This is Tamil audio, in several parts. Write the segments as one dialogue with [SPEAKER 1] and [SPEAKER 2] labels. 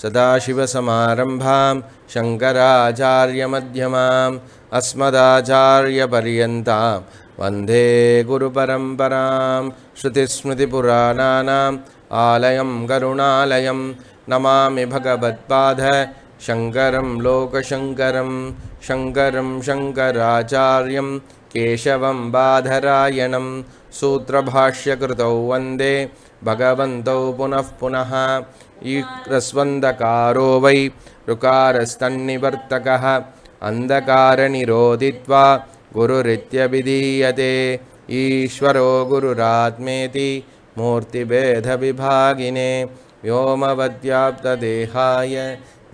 [SPEAKER 1] सदाशिवसमारम्भां शङ्कराचार्यमध्यमाम् अस्मदाचार्यपर्यन्तां वन्दे गुरुपरम्परां श्रुतिस्मृतिपुराणानाम् आलयं करुणालयं नमामि भगवत्पाद शङ्करं लोकशङ्करं शङ्करं शङ्कराचार्यं केशवं बाधरायणं सूत्रभाष्यकृतौ वन्दे भगवन्तौ पुनः पुनः ईश्वस्वन्धकारो वै रुकारस्तन्निवर्तकः अन्धकारनिरोधित्वा गुरुरित्यभिधीयते ईश्वरो गुरुरात्मेति मूर्तिभेदविभागिने व्योमवद्याप्तदेहाय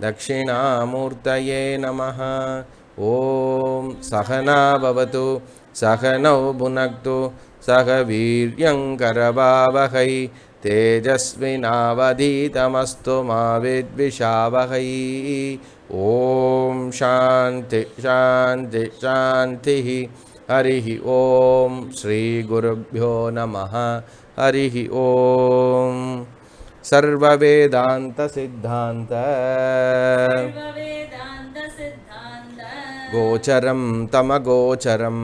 [SPEAKER 1] दक्षिणामूर्तये नमः ॐ सहना भवतु सहनौ भुनक्तु सह वीर्यङ्करवावहै तेजस्विनावधीतमस्तु माविद्विषावहै ॐ शान्ति शान्ति शान्तिः हरिः ॐ श्रीगुरुभ्यो नमः हरिः ॐ सर्ववेदान्तसिद्धान्त गोचरं तमगोचरम्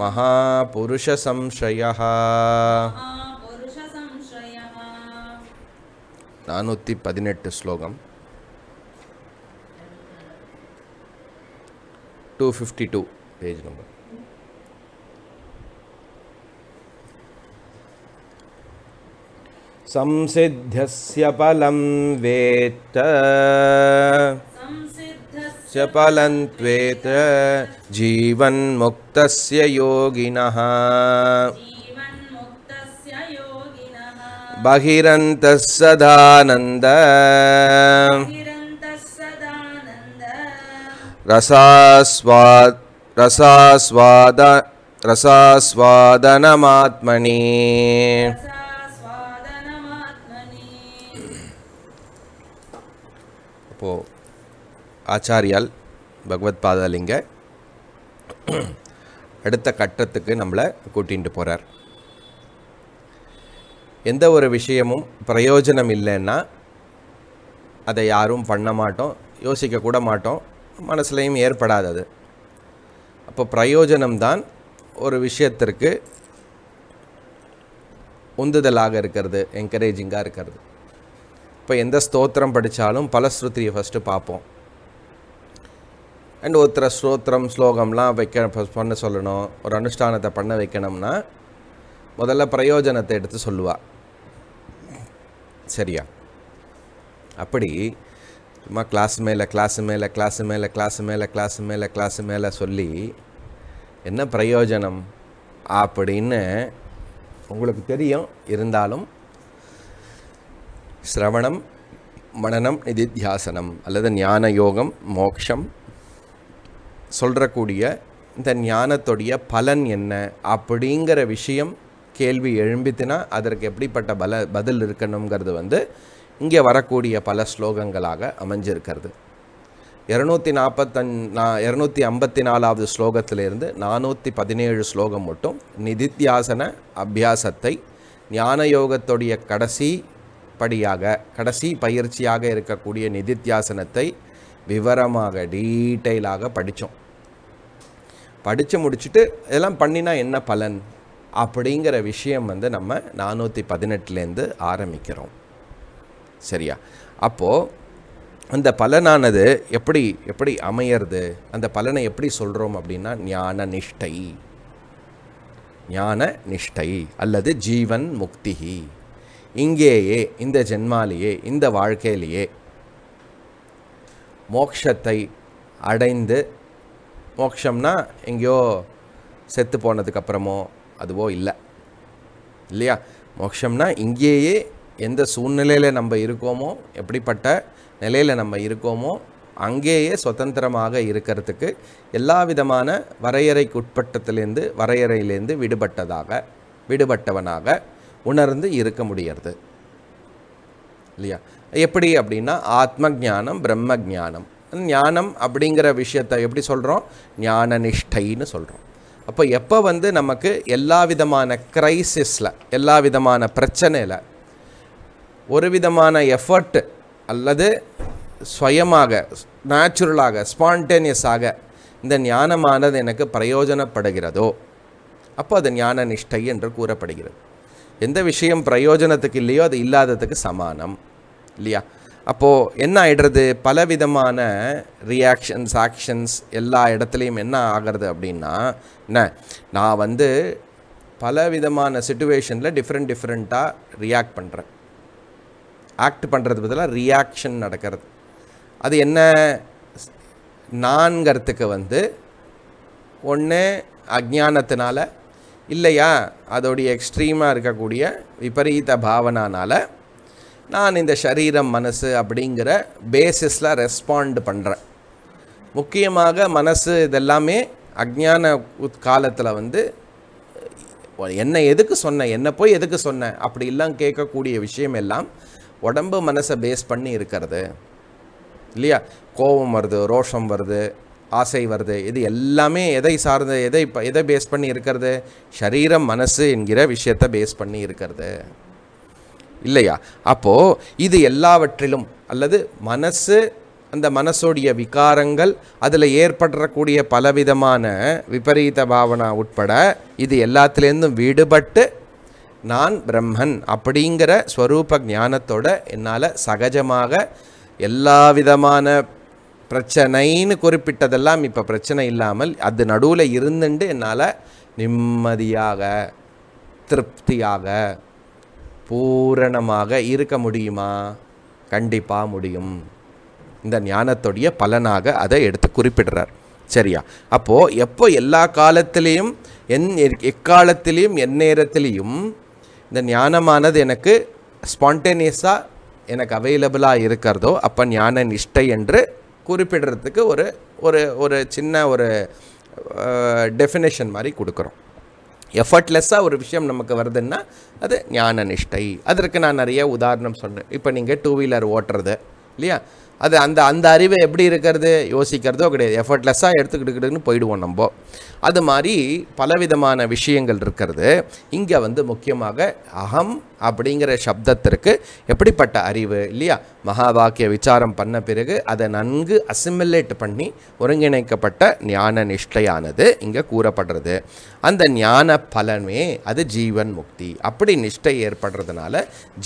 [SPEAKER 1] महापुरुषसंशयः नानूति पेट् श्लोकं two fifty two page number संसिद्धस्य फलं वेत्त च फलन्त्वेत जीवन्मुक्तस्य योगिनः बहिरन्तः सदानन्द रसास्वाद रसास्वादनमात्मनि ஆச்சாரியால் பகவத் பாதலிங்க அடுத்த கட்டத்துக்கு நம்மளை கூட்டிகிட்டு போகிறார் எந்த ஒரு விஷயமும் பிரயோஜனம் இல்லைன்னா அதை யாரும் பண்ண மாட்டோம் யோசிக்க கூட மாட்டோம் மனசுலையும் ஏற்படாதது அப்போ பிரயோஜனம்தான் ஒரு விஷயத்திற்கு உந்துதலாக இருக்கிறது என்கரேஜிங்காக இருக்கிறது இப்போ எந்த ஸ்தோத்திரம் படித்தாலும் பலஸ்ருத்தியை ஃபஸ்ட்டு பார்ப்போம் அண்ட் ஒருத்தரை ஸ்ரோத்திரம் ஸ்லோகம்லாம் வைக்க பண்ண சொல்லணும் ஒரு அனுஷ்டானத்தை பண்ண வைக்கணும்னா முதல்ல பிரயோஜனத்தை எடுத்து சொல்லுவா சரியா அப்படி சும்மா கிளாஸ் மேலே கிளாஸ் மேலே கிளாஸ் மேலே கிளாஸ் மேலே கிளாஸ் மேலே கிளாஸ் மேலே சொல்லி என்ன பிரயோஜனம் அப்படின்னு உங்களுக்கு தெரியும் இருந்தாலும் சிரவணம் மனநம் நிதித்தியாசனம் அல்லது ஞான யோகம் மோக்ஷம் சொல்கிறக்கூடிய இந்த ஞானத்துடைய பலன் என்ன அப்படிங்கிற விஷயம் கேள்வி எழும்பித்தினா அதற்கு எப்படிப்பட்ட பல பதில் இருக்கணுங்கிறது வந்து இங்கே வரக்கூடிய பல ஸ்லோகங்களாக அமைஞ்சிருக்கிறது இரநூத்தி நாற்பத்தன் நான் இரநூத்தி ஐம்பத்தி நாலாவது ஸ்லோகத்திலிருந்து நானூற்றி பதினேழு ஸ்லோகம் மட்டும் நிதித்தியாசன அபியாசத்தை ஞான யோகத்துடைய கடைசி படியாக கடைசி பயிற்சியாக இருக்கக்கூடிய நிதித்தியாசனத்தை விவரமாக டீட்டெயிலாக படித்தோம் படித்து முடிச்சுட்டு இதெல்லாம் பண்ணினா என்ன பலன் அப்படிங்கிற விஷயம் வந்து நம்ம நானூற்றி பதினெட்டுலேருந்து ஆரம்பிக்கிறோம் சரியா அப்போது அந்த பலனானது எப்படி எப்படி அமையிறது அந்த பலனை எப்படி சொல்கிறோம் அப்படின்னா ஞான நிஷ்டை ஞான நிஷ்டை அல்லது ஜீவன் முக்திகி இங்கேயே இந்த ஜென்மாலேயே இந்த வாழ்க்கையிலேயே மோக்ஷத்தை அடைந்து மோக்ஷம்னா எங்கேயோ செத்து போனதுக்கப்புறமோ அதுவோ இல்லை இல்லையா மோக்ஷம்னா இங்கேயே எந்த சூழ்நிலையில் நம்ம இருக்கோமோ எப்படிப்பட்ட நிலையில் நம்ம இருக்கோமோ அங்கேயே சுதந்திரமாக இருக்கிறதுக்கு எல்லா விதமான வரையறைக்குட்பட்டத்திலேருந்து வரையறையிலேருந்து விடுபட்டதாக விடுபட்டவனாக உணர்ந்து இருக்க முடியறது இல்லையா எப்படி அப்படின்னா ஆத்ம ஜானம் பிரம்ம ஜானம் ஞானம் அப்படிங்கிற விஷயத்தை எப்படி சொல்கிறோம் ஞான நிஷ்டைன்னு சொல்கிறோம் அப்போ எப்போ வந்து நமக்கு எல்லா விதமான க்ரைசிஸில் எல்லா விதமான பிரச்சனையில் ஒரு விதமான எஃபர்ட்டு அல்லது சுயமாக நேச்சுரலாக ஸ்பான்டேனியஸாக இந்த ஞானமானது எனக்கு பிரயோஜனப்படுகிறதோ அப்போ அது ஞான நிஷ்டை என்று கூறப்படுகிறது எந்த விஷயம் பிரயோஜனத்துக்கு இல்லையோ அது இல்லாததுக்கு சமானம் இல்லையா அப்போது என்ன ஆகிடுறது பலவிதமான ரியாக்ஷன்ஸ் ஆக்ஷன்ஸ் எல்லா இடத்துலையும் என்ன ஆகிறது அப்படின்னா என்ன நான் வந்து பலவிதமான சுச்சுவேஷனில் டிஃப்ரெண்ட் டிஃப்ரெண்ட்டாக ரியாக்ட் பண்ணுறேன் ஆக்ட் பண்ணுறது பதிலாக ரியாக்ஷன் நடக்கிறது அது என்ன நான்கிறதுக்கு வந்து ஒன்று அஜானத்தினால இல்லையா அதோடைய எக்ஸ்ட்ரீமாக இருக்கக்கூடிய விபரீத பாவனானால் நான் இந்த சரீரம் மனசு அப்படிங்கிற பேசிஸில் ரெஸ்பாண்டு பண்ணுறேன் முக்கியமாக மனசு இதெல்லாமே உத் காலத்தில் வந்து என்னை எதுக்கு சொன்ன என்னை போய் எதுக்கு சொன்னேன் எல்லாம் கேட்கக்கூடிய விஷயம் எல்லாம் உடம்பு மனசை பேஸ் பண்ணி இருக்கிறது இல்லையா கோபம் வருது ரோஷம் வருது ஆசை வருது இது எல்லாமே எதை சார்ந்த எதை எதை பேஸ் பண்ணி இருக்கிறது சரீரம் மனசு என்கிற விஷயத்தை பேஸ் பண்ணி இருக்கிறது இல்லையா அப்போது இது எல்லாவற்றிலும் அல்லது மனசு அந்த மனசோடைய விகாரங்கள் அதில் ஏற்படுறக்கூடிய பலவிதமான விபரீத பாவனா உட்பட இது எல்லாத்துலேருந்தும் விடுபட்டு நான் பிரம்மன் அப்படிங்கிற ஸ்வரூப ஞானத்தோட என்னால் சகஜமாக எல்லா விதமான பிரச்சனைன்னு குறிப்பிட்டதெல்லாம் இப்போ பிரச்சனை இல்லாமல் அது நடுவில் இருந்துட்டு என்னால் நிம்மதியாக திருப்தியாக பூரணமாக இருக்க முடியுமா கண்டிப்பாக முடியும் இந்த ஞானத்துடைய பலனாக அதை எடுத்து குறிப்பிடுறார் சரியா அப்போது எப்போ எல்லா காலத்திலையும் என் எக்காலத்திலையும் எந்நேரத்திலையும் இந்த ஞானமானது எனக்கு ஸ்பான்டேனியஸாக எனக்கு அவைலபிளாக இருக்கிறதோ அப்போ ஞான நிஷ்டை என்று குறிப்பிடுறதுக்கு ஒரு ஒரு ஒரு சின்ன ஒரு டெஃபினேஷன் மாதிரி கொடுக்குறோம் எஃபர்ட்லெஸ்ஸாக ஒரு விஷயம் நமக்கு வருதுன்னா அது ஞான நிஷ்டை அதற்கு நான் நிறைய உதாரணம் சொன்னேன் இப்போ நீங்கள் டூ வீலர் ஓட்டுறது இல்லையா அது அந்த அந்த அறிவை எப்படி இருக்கிறது யோசிக்கிறதோ கிடையாது எஃபர்ட்லெஸ்ஸாக எடுத்துக்கிட்டுக்கிட்டுன்னு போயிடுவோம் நம்ம அது மாதிரி பலவிதமான விஷயங்கள் இருக்கிறது இங்கே வந்து முக்கியமாக அகம் அப்படிங்கிற சப்தத்திற்கு எப்படிப்பட்ட அறிவு இல்லையா மகா வாக்கிய விசாரம் பண்ண பிறகு அதை நன்கு அசிமிலேட் பண்ணி ஒருங்கிணைக்கப்பட்ட ஞான நிஷ்டையானது இங்கே கூறப்படுறது அந்த ஞான பலனே அது ஜீவன் முக்தி அப்படி நிஷ்டை ஏற்படுறதுனால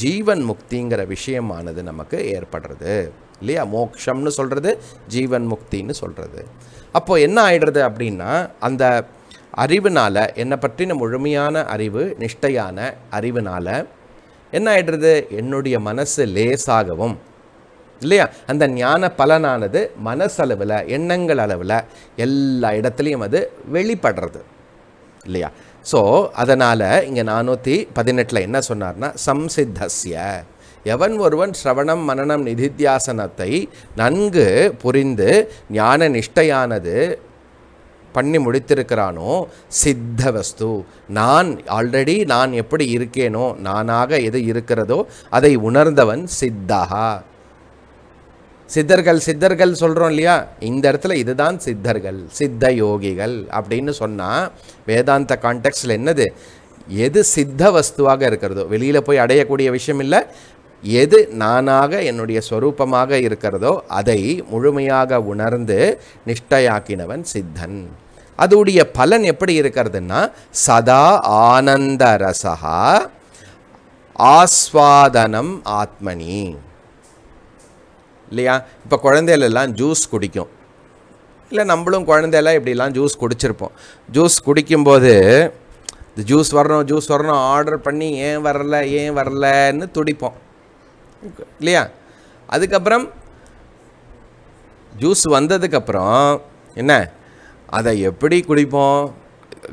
[SPEAKER 1] ஜீவன் முக்திங்கிற விஷயமானது நமக்கு ஏற்படுறது இல்லையா மோக்ஷம்னு சொல்கிறது ஜீவன் முக்தின்னு சொல்கிறது அப்போது என்ன ஆகிடுறது அப்படின்னா அந்த அறிவினால் என்னை பற்றின முழுமையான அறிவு நிஷ்டையான அறிவினால் என்ன ஆகிடுறது என்னுடைய மனசு லேசாகவும் இல்லையா அந்த ஞான பலனானது மனசளவில் எண்ணங்கள் அளவில் எல்லா இடத்துலையும் அது வெளிப்படுறது இல்லையா ஸோ அதனால் இங்கே நானூற்றி பதினெட்டில் என்ன சொன்னார்னா சம்சித்தஸ்ய எவன் ஒருவன் ஸ்ரவணம் மனநம் நிதித்தியாசனத்தை நன்கு புரிந்து ஞான நிஷ்டையானது பண்ணி முடித்திருக்கிறானோ சித்த வஸ்து நான் ஆல்ரெடி நான் எப்படி இருக்கேனோ நானாக எது இருக்கிறதோ அதை உணர்ந்தவன் சித்தகா சித்தர்கள் சித்தர்கள் சொல்கிறோம் இல்லையா இந்த இடத்துல இதுதான் சித்தர்கள் சித்த யோகிகள் அப்படின்னு சொன்னால் வேதாந்த கான்டெக்ட்ஸில் என்னது எது சித்த வஸ்துவாக இருக்கிறதோ வெளியில் போய் அடையக்கூடிய விஷயம் இல்லை எது நானாக என்னுடைய ஸ்வரூபமாக இருக்கிறதோ அதை முழுமையாக உணர்ந்து நிஷ்டையாக்கினவன் சித்தன் அதோடைய பலன் எப்படி இருக்கிறதுன்னா சதா ஆனந்த ரசா ஆஸ்வாதனம் ஆத்மனி இல்லையா இப்போ குழந்தைகளெல்லாம் ஜூஸ் குடிக்கும் இல்லை நம்மளும் குழந்தையெல்லாம் இப்படிலாம் ஜூஸ் குடிச்சிருப்போம் ஜூஸ் குடிக்கும்போது இந்த ஜூஸ் வரணும் ஜூஸ் வரணும் ஆர்டர் பண்ணி ஏன் வரல ஏன் வரலன்னு துடிப்போம் இல்லையா அதுக்கப்புறம் ஜூஸ் வந்ததுக்கப்புறம் என்ன அதை எப்படி குடிப்போம்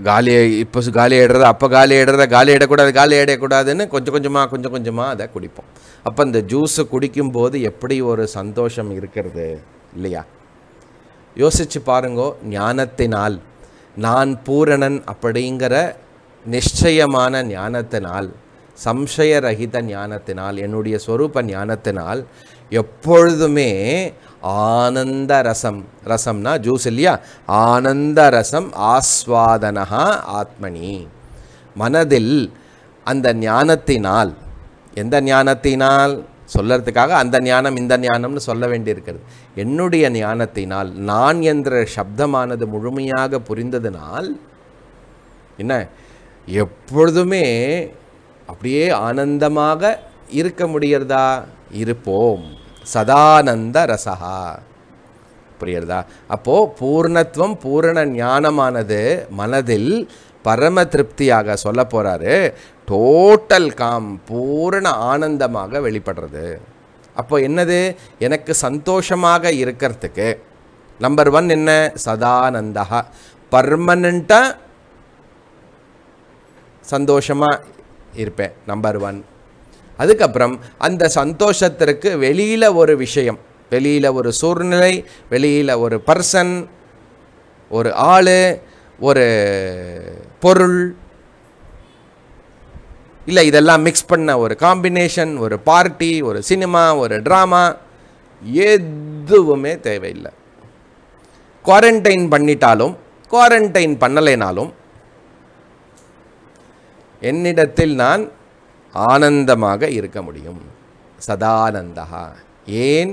[SPEAKER 1] காலி இப்போ காலி ஆகிடுறது அப்போ காலி ஆகிடுறத காலி ஆடக்கூடாது காலி ஆகிடக்கூடாதுன்னு கொஞ்சம் கொஞ்சமாக கொஞ்சம் கொஞ்சமாக அதை குடிப்போம் அப்போ இந்த ஜூஸை குடிக்கும்போது எப்படி ஒரு சந்தோஷம் இருக்கிறது இல்லையா யோசித்து பாருங்கோ ஞானத்தினால் நான் பூரணன் அப்படிங்கிற நிச்சயமான ஞானத்தினால் சம்சயரகித ஞானத்தினால் என்னுடைய ஸ்வரூப ஞானத்தினால் எப்பொழுதுமே ஆனந்த ரசம் ரசம்னா ஜூஸ் இல்லையா ஆனந்த ரசம் ஆஸ்வாதனஹா ஆத்மனி மனதில் அந்த ஞானத்தினால் எந்த ஞானத்தினால் சொல்லறதுக்காக அந்த ஞானம் இந்த ஞானம்னு சொல்ல வேண்டியிருக்கிறது என்னுடைய ஞானத்தினால் நான் என்ற சப்தமானது முழுமையாக புரிந்ததினால் என்ன எப்பொழுதுமே அப்படியே ஆனந்தமாக இருக்க முடியறதா இருப்போம் சதானந்த ரசகா புரியிறதா அப்போது பூர்ணத்துவம் பூரண ஞானமானது மனதில் பரம திருப்தியாக சொல்ல போகிறாரு டோட்டல் காம் பூரண ஆனந்தமாக வெளிப்படுறது அப்போ என்னது எனக்கு சந்தோஷமாக இருக்கிறதுக்கு நம்பர் ஒன் என்ன சதானந்தா பர்மனண்ட்டாக சந்தோஷமாக இருப்பேன் நம்பர் ஒன் அதுக்கப்புறம் அந்த சந்தோஷத்திற்கு வெளியில் ஒரு விஷயம் வெளியில் ஒரு சூழ்நிலை வெளியில் ஒரு பர்சன் ஒரு ஆள் ஒரு பொருள் இல்லை இதெல்லாம் மிக்ஸ் பண்ண ஒரு காம்பினேஷன் ஒரு பார்ட்டி ஒரு சினிமா ஒரு ட்ராமா எதுவுமே தேவையில்லை குவாரண்டைன் பண்ணிட்டாலும் குவாரண்டைன் பண்ணலைனாலும் என்னிடத்தில் நான் ஆனந்தமாக இருக்க முடியும் சதானந்தகா ஏன்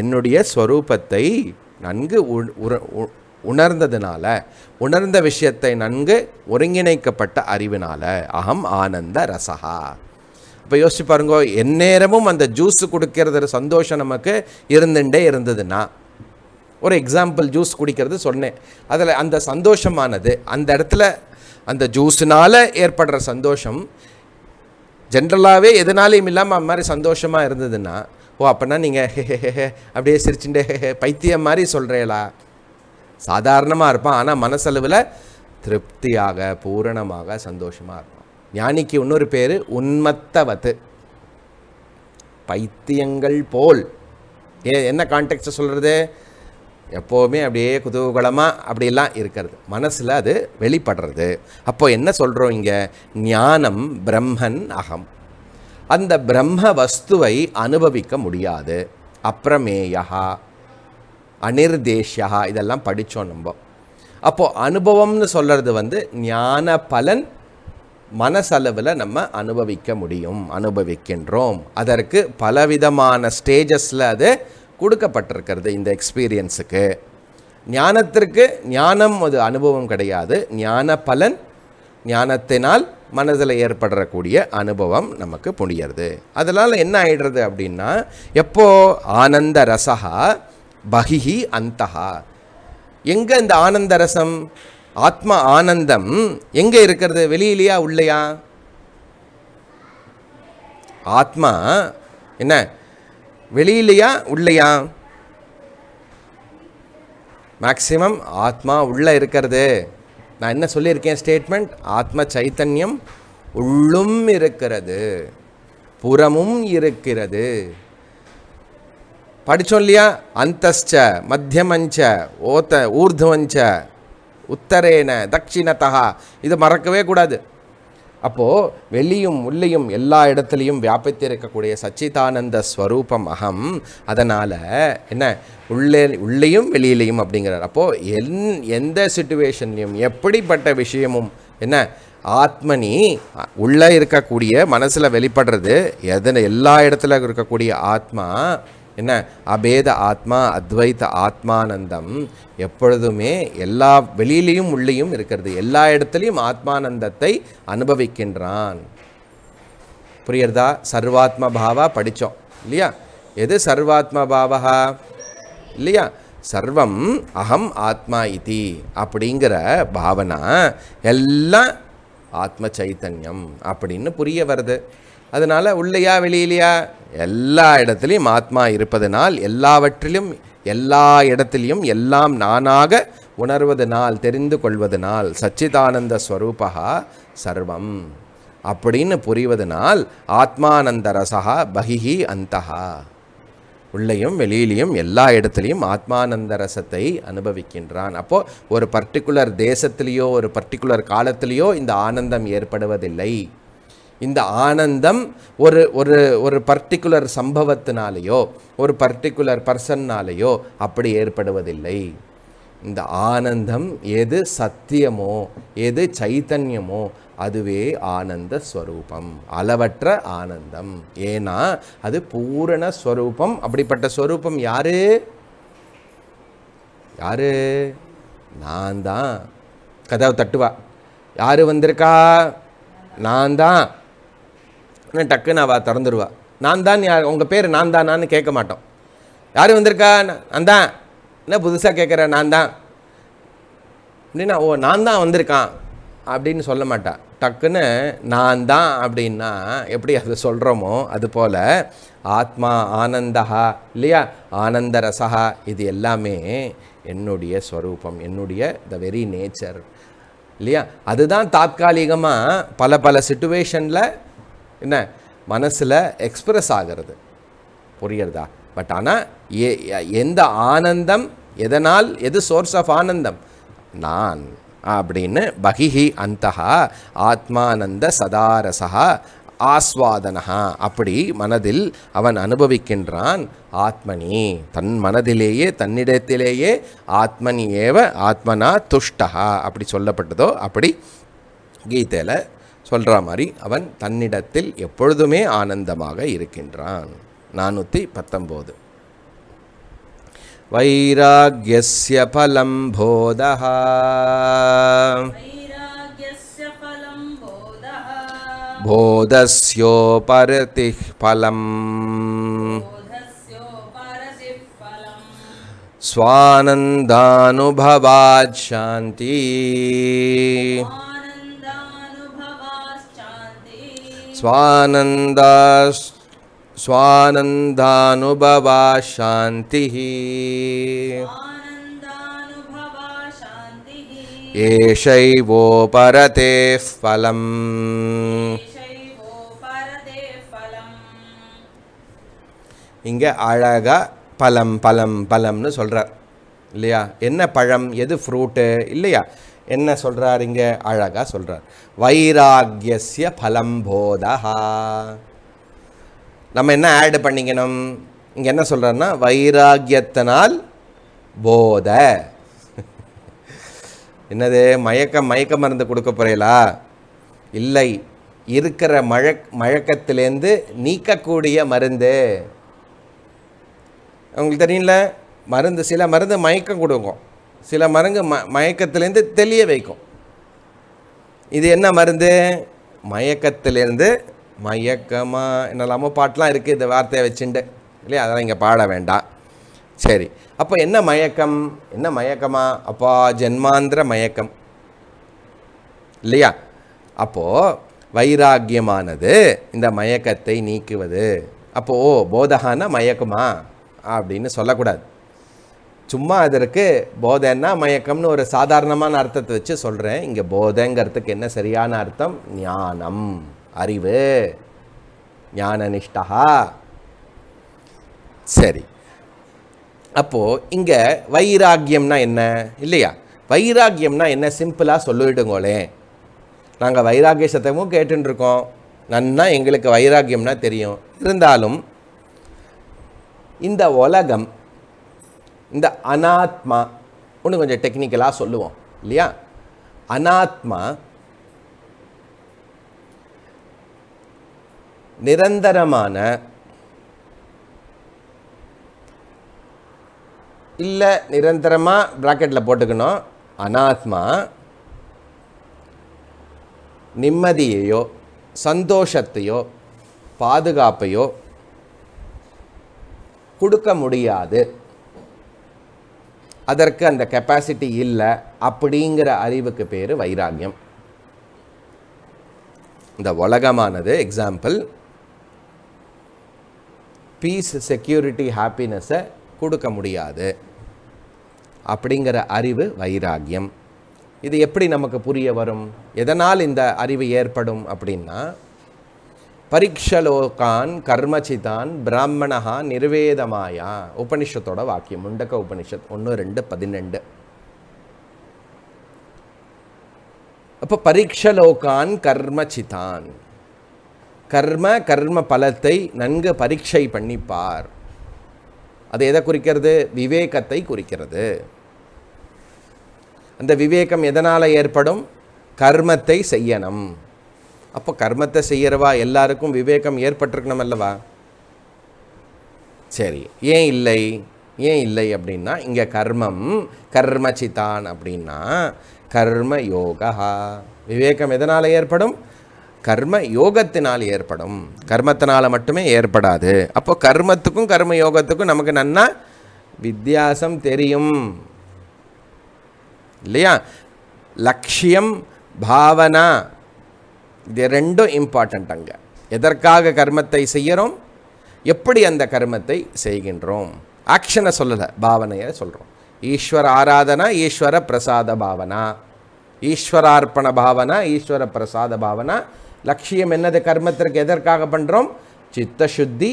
[SPEAKER 1] என்னுடைய ஸ்வரூபத்தை நன்கு உணர்ந்ததுனால உணர்ந்த விஷயத்தை நன்கு ஒருங்கிணைக்கப்பட்ட அறிவினால அகம் ஆனந்த ரசகா இப்போ யோசிச்சு பாருங்க எந்நேரமும் அந்த ஜூஸ் கொடுக்கறது சந்தோஷம் நமக்கு இருந்துட்டே இருந்ததுன்னா ஒரு எக்ஸாம்பிள் ஜூஸ் குடிக்கிறது சொன்னேன் அதில் அந்த சந்தோஷமானது அந்த இடத்துல அந்த ஜூஸுனால் ஏற்படுற சந்தோஷம் ஜென்ரலாகவே எதனாலையும் இல்லாமல் அந்த மாதிரி சந்தோஷமாக இருந்ததுன்னா ஓ அப்படின்னா நீங்கள் அப்படியே சிரிச்சுட்டு பைத்தியம் மாதிரி சொல்கிறேலா சாதாரணமாக இருப்பான் ஆனால் மனசளவில் திருப்தியாக பூரணமாக சந்தோஷமாக இருப்பான் ஞானிக்கு இன்னொரு பேர் உண்மத்தவத்து பைத்தியங்கள் போல் ஏ என்ன கான்டெக்ட் சொல்கிறது எப்போவுமே அப்படியே குதூகலமாக அப்படிலாம் இருக்கிறது மனசில் அது வெளிப்படுறது அப்போது என்ன சொல்கிறோம் இங்கே ஞானம் பிரம்மன் அகம் அந்த பிரம்ம வஸ்துவை அனுபவிக்க முடியாது அப்ரமேயா அனிர்தேஷ்யா இதெல்லாம் படித்தோம் நம்ம அப்போது அனுபவம்னு சொல்கிறது வந்து ஞான பலன் மனசளவில் நம்ம அனுபவிக்க முடியும் அனுபவிக்கின்றோம் அதற்கு பலவிதமான ஸ்டேஜஸில் அது கொடுக்கப்பட்டிருக்கிறது இந்த எக்ஸ்பீரியன்ஸுக்கு ஞானத்திற்கு ஞானம் அது அனுபவம் கிடையாது ஞான பலன் ஞானத்தினால் மனதில் ஏற்படக்கூடிய அனுபவம் நமக்கு புரியுறது அதனால் என்ன ஆகிடுறது அப்படின்னா எப்போ ஆனந்த ரசகா பகிஹி அந்தகா எங்கே இந்த ஆனந்த ரசம் ஆத்ம ஆனந்தம் எங்கே இருக்கிறது வெளியிலையா உள்ளையா ஆத்மா என்ன வெளியிலையா உள்ளையா மேக்சிமம் ஆத்மா உள்ளே இருக்கிறது நான் என்ன சொல்லியிருக்கேன் ஸ்டேட்மெண்ட் ஆத்ம சைத்தன்யம் உள்ளும் இருக்கிறது புறமும் இருக்கிறது படித்தோம் இல்லையா அந்தஸ்ச மத்தியமஞ்ச ஓத்த ஊர்துவஞ்ச உத்தரேன தட்சிணத்தகா இது மறக்கவே கூடாது அப்போது வெளியும் உள்ளையும் எல்லா இடத்துலையும் வியாபித்து இருக்கக்கூடிய சச்சிதானந்த ஸ்வரூபம் அகம் அதனால் என்ன உள்ளே உள்ளேயும் வெளியிலையும் அப்படிங்கிறார் அப்போது என் எந்த சுச்சுவேஷன்லையும் எப்படிப்பட்ட விஷயமும் என்ன ஆத்மனி உள்ளே இருக்கக்கூடிய மனசில் வெளிப்படுறது எதன எல்லா இடத்துல இருக்கக்கூடிய ஆத்மா என்ன அபேத ஆத்மா அத்வைத ஆத்மானந்தம் எப்பொழுதுமே எல்லா வெளியிலையும் உள்ளேயும் இருக்கிறது எல்லா இடத்துலையும் ஆத்மானந்தத்தை அனுபவிக்கின்றான் புரியறதா சர்வாத்ம பாவா படித்தோம் இல்லையா எது சர்வாத்ம பாவா இல்லையா சர்வம் அகம் ஆத்மா இது அப்படிங்கிற பாவனா எல்லாம் ஆத்ம சைத்தன்யம் அப்படின்னு புரிய வருது அதனால் உள்ளேயா வெளியிலையா எல்லா இடத்துலையும் ஆத்மா இருப்பதனால் எல்லாவற்றிலும் எல்லா இடத்திலையும் எல்லாம் நானாக உணர்வதனால் தெரிந்து கொள்வதனால் சச்சிதானந்த ஸ்வரூபா சர்வம் அப்படின்னு புரிவதனால் ஆத்மானந்த ரசா பகிஹி அந்த உள்ளேயும் வெளியிலையும் எல்லா இடத்துலையும் ஆத்மானந்த ரசத்தை அனுபவிக்கின்றான் அப்போது ஒரு பர்டிகுலர் தேசத்திலேயோ ஒரு பர்டிகுலர் காலத்திலேயோ இந்த ஆனந்தம் ஏற்படுவதில்லை இந்த ஆனந்தம் ஒரு ஒரு ஒரு பர்டிகுலர் சம்பவத்தினாலேயோ ஒரு பர்டிகுலர் பர்சன்னாலேயோ அப்படி ஏற்படுவதில்லை இந்த ஆனந்தம் எது சத்தியமோ எது சைத்தன்யமோ அதுவே ஆனந்த ஸ்வரூபம் அளவற்ற ஆனந்தம் ஏன்னா அது பூரண ஸ்வரூபம் அப்படிப்பட்ட ஸ்வரூபம் யாரு யாரு நான் தான் கதாவை தட்டுவா யாரு வந்திருக்கா நான் தான் டக்குன்னு அவள் திறந்துருவா நான் தான் யார் உங்கள் பேர் நான் தானான்னு கேட்க மாட்டோம் யார் வந்திருக்கா நான் தான் என்ன புதுசாக கேட்குற நான் தான் அப்படின்னா ஓ நான் தான் வந்திருக்கான் அப்படின்னு சொல்ல மாட்டான் டக்குன்னு நான் தான் அப்படின்னா எப்படி அது சொல்கிறோமோ அது போல் ஆத்மா ஆனந்தஹா இல்லையா ஆனந்த ரசகா இது எல்லாமே என்னுடைய ஸ்வரூபம் என்னுடைய த வெரி நேச்சர் இல்லையா அதுதான் தாற்காலிகமாக பல பல சுச்சுவேஷனில் என்ன மனசில் எக்ஸ்பிரஸ் ஆகிறது புரிகிறதா பட் ஆனால் ஏ எந்த ஆனந்தம் எதனால் எது சோர்ஸ் ஆஃப் ஆனந்தம் நான் அப்படின்னு பகிஹி அந்த ஆத்மானந்த சதாரசா ஆஸ்வாதனஹா அப்படி மனதில் அவன் அனுபவிக்கின்றான் ஆத்மனி தன் மனதிலேயே தன்னிடத்திலேயே ஆத்மனி ஏவ ஆத்மனா துஷ்டகா அப்படி சொல்லப்பட்டதோ அப்படி கீதையில் சொல்கிற மாதிரி அவன் தன்னிடத்தில் எப்பொழுதுமே ஆனந்தமாக இருக்கின்றான் நானூற்றி பத்தொம்போது வைராகியஸ்ய பலம் போதா बोधस्योपरतिः பலம் स्वानन्दानुभवात् சாந்தி स्वानन्दा स्वानन्दानुभवा शान्तिः एषैवोपरतेः फलम् இங்கே அழகாக பலம் பலம் பலம்னு சொல்கிறார் இல்லையா என்ன பழம் எது ஃப்ரூட்டு இல்லையா என்ன சொல்கிறார் இங்கே அழகாக சொல்கிறார் வைராகியசிய போதஹா நம்ம என்ன ஆடு பண்ணிக்கணும் இங்கே என்ன சொல்கிறாருன்னா வைராகியத்தினால் போத என்னது மயக்க மயக்க மருந்து கொடுக்க போகிறீங்களா இல்லை இருக்கிற மழக் மழக்கத்திலேருந்து நீக்கக்கூடிய மருந்து உங்களுக்கு தெரியல மருந்து சில மருந்து மயக்கம் கொடுக்கும் சில மருங்கு ம மயக்கத்திலேருந்து தெளிய வைக்கும் இது என்ன மருந்து மயக்கத்திலேருந்து மயக்கமாக என்னெல்லாமோ பாட்டெலாம் இருக்குது இந்த வார்த்தையை வச்சுண்டு இல்லையா அதெல்லாம் இங்கே பாட வேண்டாம் சரி அப்போ என்ன மயக்கம் என்ன மயக்கமா அப்பா ஜென்மாந்திர மயக்கம் இல்லையா அப்போது வைராக்கியமானது இந்த மயக்கத்தை நீக்குவது அப்போது ஓ போதகான மயக்கமா அப்படின்னு சொல்லக்கூடாது சும்மா அதற்கு போதைன்னா மயக்கம்னு ஒரு சாதாரணமான அர்த்தத்தை வச்சு சொல்கிறேன் இங்கே போதைங்கிறதுக்கு என்ன சரியான அர்த்தம் ஞானம் அறிவு ஞான நிஷ்டகா சரி அப்போது இங்கே வைராக்கியம்னா என்ன இல்லையா வைராக்கியம்னா என்ன சிம்பிளாக சொல்லிவிடுங்களே நாங்கள் வைராக்கிய சத்தமும் கேட்டுருக்கோம் நன்னா எங்களுக்கு வைராக்கியம்னா தெரியும் இருந்தாலும் இந்த உலகம் இந்த அனாத்மா ஒன்று கொஞ்சம் டெக்னிக்கலாக சொல்லுவோம் இல்லையா அனாத்மா நிரந்தரமான இல்லை நிரந்தரமாக ப்ராக்கெட்டில் போட்டுக்கணும் அனாத்மா நிம்மதியையோ சந்தோஷத்தையோ பாதுகாப்பையோ கொடுக்க முடியாது அதற்கு அந்த கெப்பாசிட்டி இல்லை அப்படிங்கிற அறிவுக்கு பேர் வைராகியம் இந்த உலகமானது எக்ஸாம்பிள் பீஸ் செக்யூரிட்டி ஹாப்பினஸை கொடுக்க முடியாது அப்படிங்கிற அறிவு வைராகியம் இது எப்படி நமக்கு புரிய வரும் எதனால் இந்த அறிவு ஏற்படும் அப்படின்னா பரீட்சலோகான் கர்மசிதான் பிராமணா நிர்வேதமாயா உபனிஷத்தோட வாக்கியம் முண்டக்க உபனிஷத் ஒன்று ரெண்டு பதினெண்டு அப்போ பரீட்சலோகான் கர்மசிதான் கர்ம கர்ம பலத்தை நன்கு பரீட்சை பண்ணிப்பார் அது எதை குறிக்கிறது விவேகத்தை குறிக்கிறது அந்த விவேகம் எதனால் ஏற்படும் கர்மத்தை செய்யணும் அப்போ கர்மத்தை செய்கிறவா எல்லாருக்கும் விவேகம் ஏற்பட்டிருக்கணும் அல்லவா சரி ஏன் இல்லை ஏன் இல்லை அப்படின்னா இங்கே கர்மம் சித்தான் அப்படின்னா கர்ம யோகா விவேகம் எதனால் ஏற்படும் கர்ம யோகத்தினால் ஏற்படும் கர்மத்தினால் மட்டுமே ஏற்படாது அப்போ கர்மத்துக்கும் கர்ம யோகத்துக்கும் நமக்கு நன்னா வித்தியாசம் தெரியும் இல்லையா லட்சியம் பாவனா இது ரெண்டும் இம்பார்ட்டண்ட் அங்கே எதற்காக கர்மத்தை செய்கிறோம் எப்படி அந்த கர்மத்தை செய்கின்றோம் ஆக்ஷனை சொல்லலை பாவனையை சொல்கிறோம் ஈஸ்வர ஆராதனா ஈஸ்வர பிரசாத பாவனா ஈஸ்வரார்ப்பண பாவனா ஈஸ்வர பிரசாத பாவனா லட்சியம் என்னது கர்மத்திற்கு எதற்காக பண்ணுறோம் சித்த சுத்தி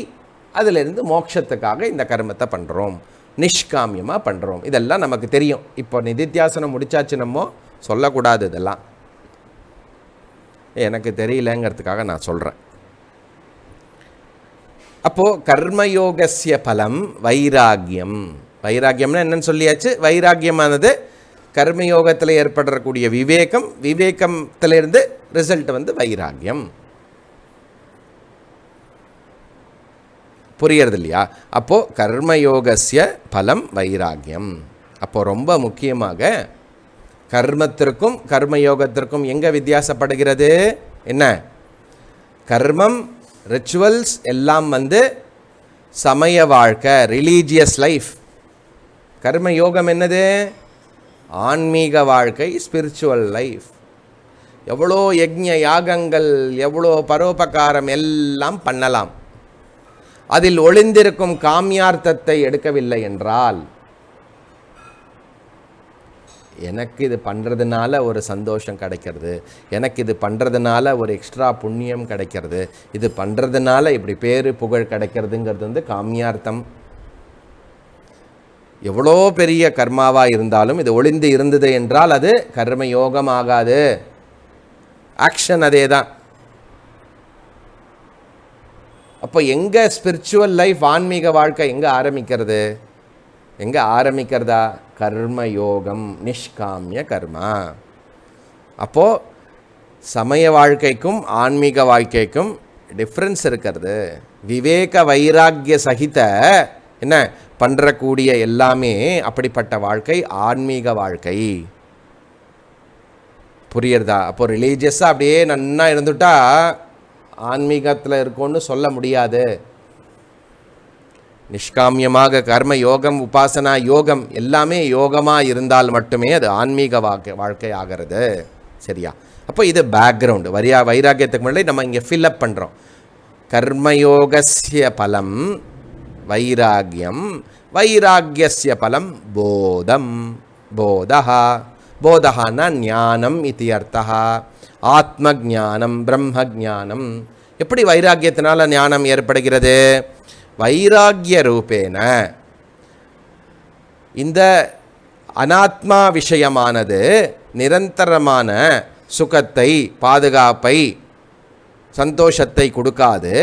[SPEAKER 1] அதிலிருந்து மோட்சத்துக்காக இந்த கர்மத்தை பண்ணுறோம் நிஷ்காமியமாக பண்ணுறோம் இதெல்லாம் நமக்கு தெரியும் இப்போ நிதித்தியாசனம் முடித்தாச்சு நம்ம சொல்லக்கூடாது இதெல்லாம் எனக்கு தெரியலங்கிறதுக்காக நான் சொல்கிறேன் அப்போது கர்மயோகசிய பலம் வைராகியம் வைராகியம்னா என்னன்னு சொல்லியாச்சு வைராகியமானது கர்மயோகத்தில் ஏற்படக்கூடிய விவேகம் விவேகத்திலிருந்து ரிசல்ட் வந்து வைராகியம் புரியறது இல்லையா அப்போது கர்மயோகசிய பலம் வைராகியம் அப்போது ரொம்ப முக்கியமாக கர்மத்திற்கும் கர்மயோகத்திற்கும் எங்கே வித்தியாசப்படுகிறது என்ன கர்மம் ரிச்சுவல்ஸ் எல்லாம் வந்து சமய வாழ்க்கை ரிலீஜியஸ் லைஃப் கர்ம யோகம் என்னது ஆன்மீக வாழ்க்கை ஸ்பிரிச்சுவல் லைஃப் எவ்வளோ யஜ்ய யாகங்கள் எவ்வளோ பரோபகாரம் எல்லாம் பண்ணலாம் அதில் ஒளிந்திருக்கும் காமியார்த்தத்தை எடுக்கவில்லை என்றால் எனக்கு இது பண்ணுறதுனால ஒரு சந்தோஷம் கிடைக்கிறது எனக்கு இது பண்ணுறதுனால ஒரு எக்ஸ்ட்ரா புண்ணியம் கிடைக்கிறது இது பண்ணுறதுனால இப்படி பேர் புகழ் கிடைக்கிறதுங்கிறது வந்து காமியார்த்தம் எவ்வளோ பெரிய கர்மாவாக இருந்தாலும் இது ஒளிந்து இருந்தது என்றால் அது கர்ம யோகம் ஆகாது ஆக்ஷன் அதே தான் அப்போ எங்கே ஸ்பிரிச்சுவல் லைஃப் ஆன்மீக வாழ்க்கை எங்கே ஆரம்பிக்கிறது எங்கே ஆரம்பிக்கிறதா கர்மயோகம் நிஷ்காமிய கர்மா அப்போது சமய வாழ்க்கைக்கும் ஆன்மீக வாழ்க்கைக்கும் டிஃப்ரென்ஸ் இருக்கிறது விவேக வைராக்கிய சகித என்ன பண்ணுறக்கூடிய எல்லாமே அப்படிப்பட்ட வாழ்க்கை ஆன்மீக வாழ்க்கை புரியுறதா அப்போது ரிலீஜியஸாக அப்படியே நன்னா இருந்துட்டா ஆன்மீகத்தில் இருக்கும்னு சொல்ல முடியாது நிஷ்காமியமாக கர்ம யோகம் உபாசனா யோகம் எல்லாமே யோகமாக இருந்தால் மட்டுமே அது ஆன்மீக வாழ்க்கை வாழ்க்கை ஆகிறது சரியா அப்போ இது பேக்ரவுண்டு வரியா வைராக்கியத்துக்கு முன்னாடி நம்ம இங்கே அப் பண்ணுறோம் கர்மயோகசிய பலம் வைராக்கியம் வைராக்கியசிய பலம் போதம் போதா போதஹானா ஞானம் இது அர்த்தா ஆத்ம ஜானம் பிரம்ம ஜானம் எப்படி வைராக்கியத்தினால் ஞானம் ஏற்படுகிறது வைராகிய ரூபேன இந்த அனாத்மா விஷயமானது நிரந்தரமான சுகத்தை பாதுகாப்பை சந்தோஷத்தை கொடுக்காது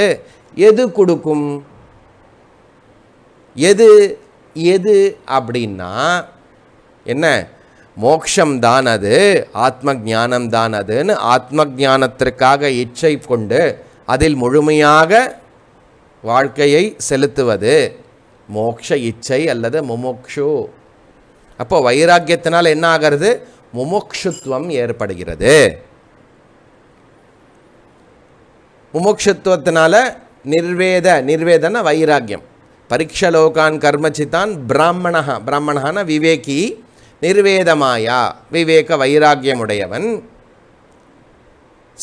[SPEAKER 1] எது கொடுக்கும் எது எது அப்படின்னா என்ன மோக்ஷம்தான் அது ஆத்ம ஜானம் தான் அதுன்னு ஆத்ம ஜானத்திற்காக இச்சை கொண்டு அதில் முழுமையாக வாழ்க்கையை செலுத்துவது மோக்ஷ இச்சை அல்லது முமோக்ஷு அப்போ வைராக்கியத்தினால் என்ன ஆகிறது முமோக்ஷுத்துவம் ஏற்படுகிறது முமோக்ஷுத்துவத்தினால நிர்வேத நிர்வேதன வைராக்கியம் பரீட்சலோகான் கர்மச்சித்தான் பிராமணா பிராமணஹான விவேகி நிர்வேதமாயா விவேக வைராக்கியமுடையவன்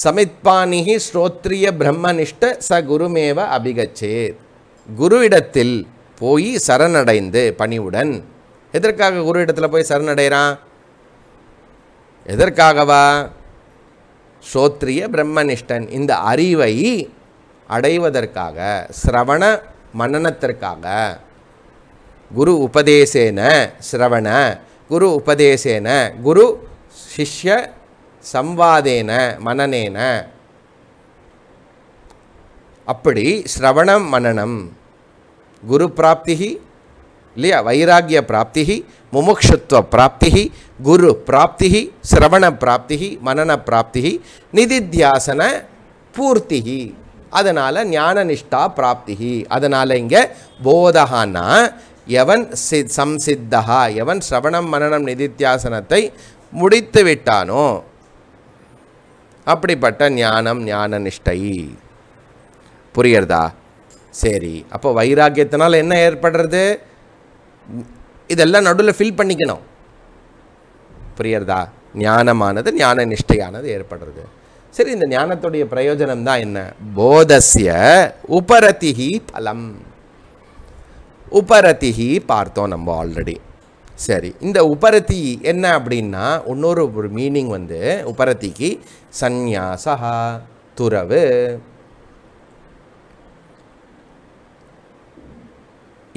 [SPEAKER 1] சமித்பானிகி ஸ்ரோத்ரிய பிரம்மனிஷ்ட ச குருமேவ அபிகச்சேத் குருவிடத்தில் போய் சரணடைந்து பணிவுடன் எதற்காக குரு இடத்தில் போய் சரணடைகிறான் எதற்காகவா ஸ்ரோத்ரிய பிரம்மனிஷ்டன் இந்த அறிவை அடைவதற்காக சிரவண மன்னனத்திற்காக குரு உபதேசேன சிரவண குரு உபதேசேன குரு சிஷ்ய சம்வாதேன மனநேன அப்படி ஸ்ரவணம் மனநம் குரு பிராப்திகி இல்லையா வைராகிய பிராப்திகி முமுக்ஷுத்வ பிராப்திகி குரு பிராப்திகி சிரவண பிராப்திகி மனன பிராப்திகி நிதித்தியாசன பூர்த்திகி அதனால் ஞான நிஷ்டா பிராப்திகி அதனால் இங்கே போதகான்னா எவன் சி சம்சித்தகா எவன் சிரவணம் மனநம் நிதித்தியாசனத்தை முடித்து விட்டானோ அப்படிப்பட்ட ஞானம் ஞான நிஷ்டை புரியறதா சரி அப்போ வைராக்கியத்தினால் என்ன ஏற்படுறது இதெல்லாம் நடுவில் ஃபில் பண்ணிக்கணும் புரியறதா ஞானமானது ஞான நிஷ்டையானது ஏற்படுறது சரி இந்த ஞானத்துடைய பிரயோஜனம் தான் என்ன போதஸ்ய உபரதிகி பலம் உபரதிகி பார்த்தோம் நம்ம ஆல்ரெடி சரி இந்த உபரத்தி என்ன அப்படின்னா இன்னொரு ஒரு மீனிங் வந்து உபரத்திக்கு சந்நியாசா துறவு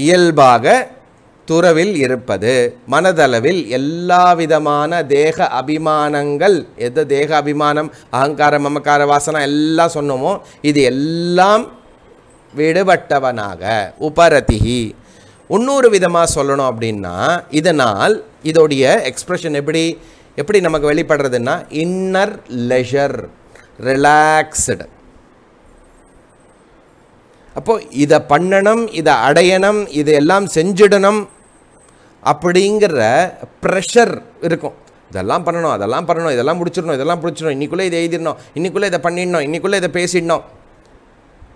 [SPEAKER 1] இயல்பாக துறவில் இருப்பது மனதளவில் எல்லா விதமான தேக அபிமானங்கள் எது தேக அபிமானம் அகங்காரம் மமக்கார வாசனை எல்லாம் சொன்னோமோ இது எல்லாம் விடுபட்டவனாக உபரதிகி இன்னொரு விதமாக சொல்லணும் அப்படின்னா இதனால் இதோடைய எக்ஸ்ப்ரெஷன் எப்படி எப்படி நமக்கு வெளிப்படுறதுன்னா இன்னர் லெஷர் ரிலாக்ஸ்டு அப்போது இதை பண்ணணும் இதை அடையணும் இது எல்லாம் செஞ்சிடணும் அப்படிங்கிற ப்ரெஷர் இருக்கும் இதெல்லாம் பண்ணணும் அதெல்லாம் பண்ணணும் இதெல்லாம் முடிச்சிடணும் இதெல்லாம் முடிச்சிடணும் இன்றைக்குள்ளே இதை எழுதிடணும் இன்றைக்குள்ளே இதை பண்ணிடணும் இன்றைக்குள்ளே இதை பேசிடணும்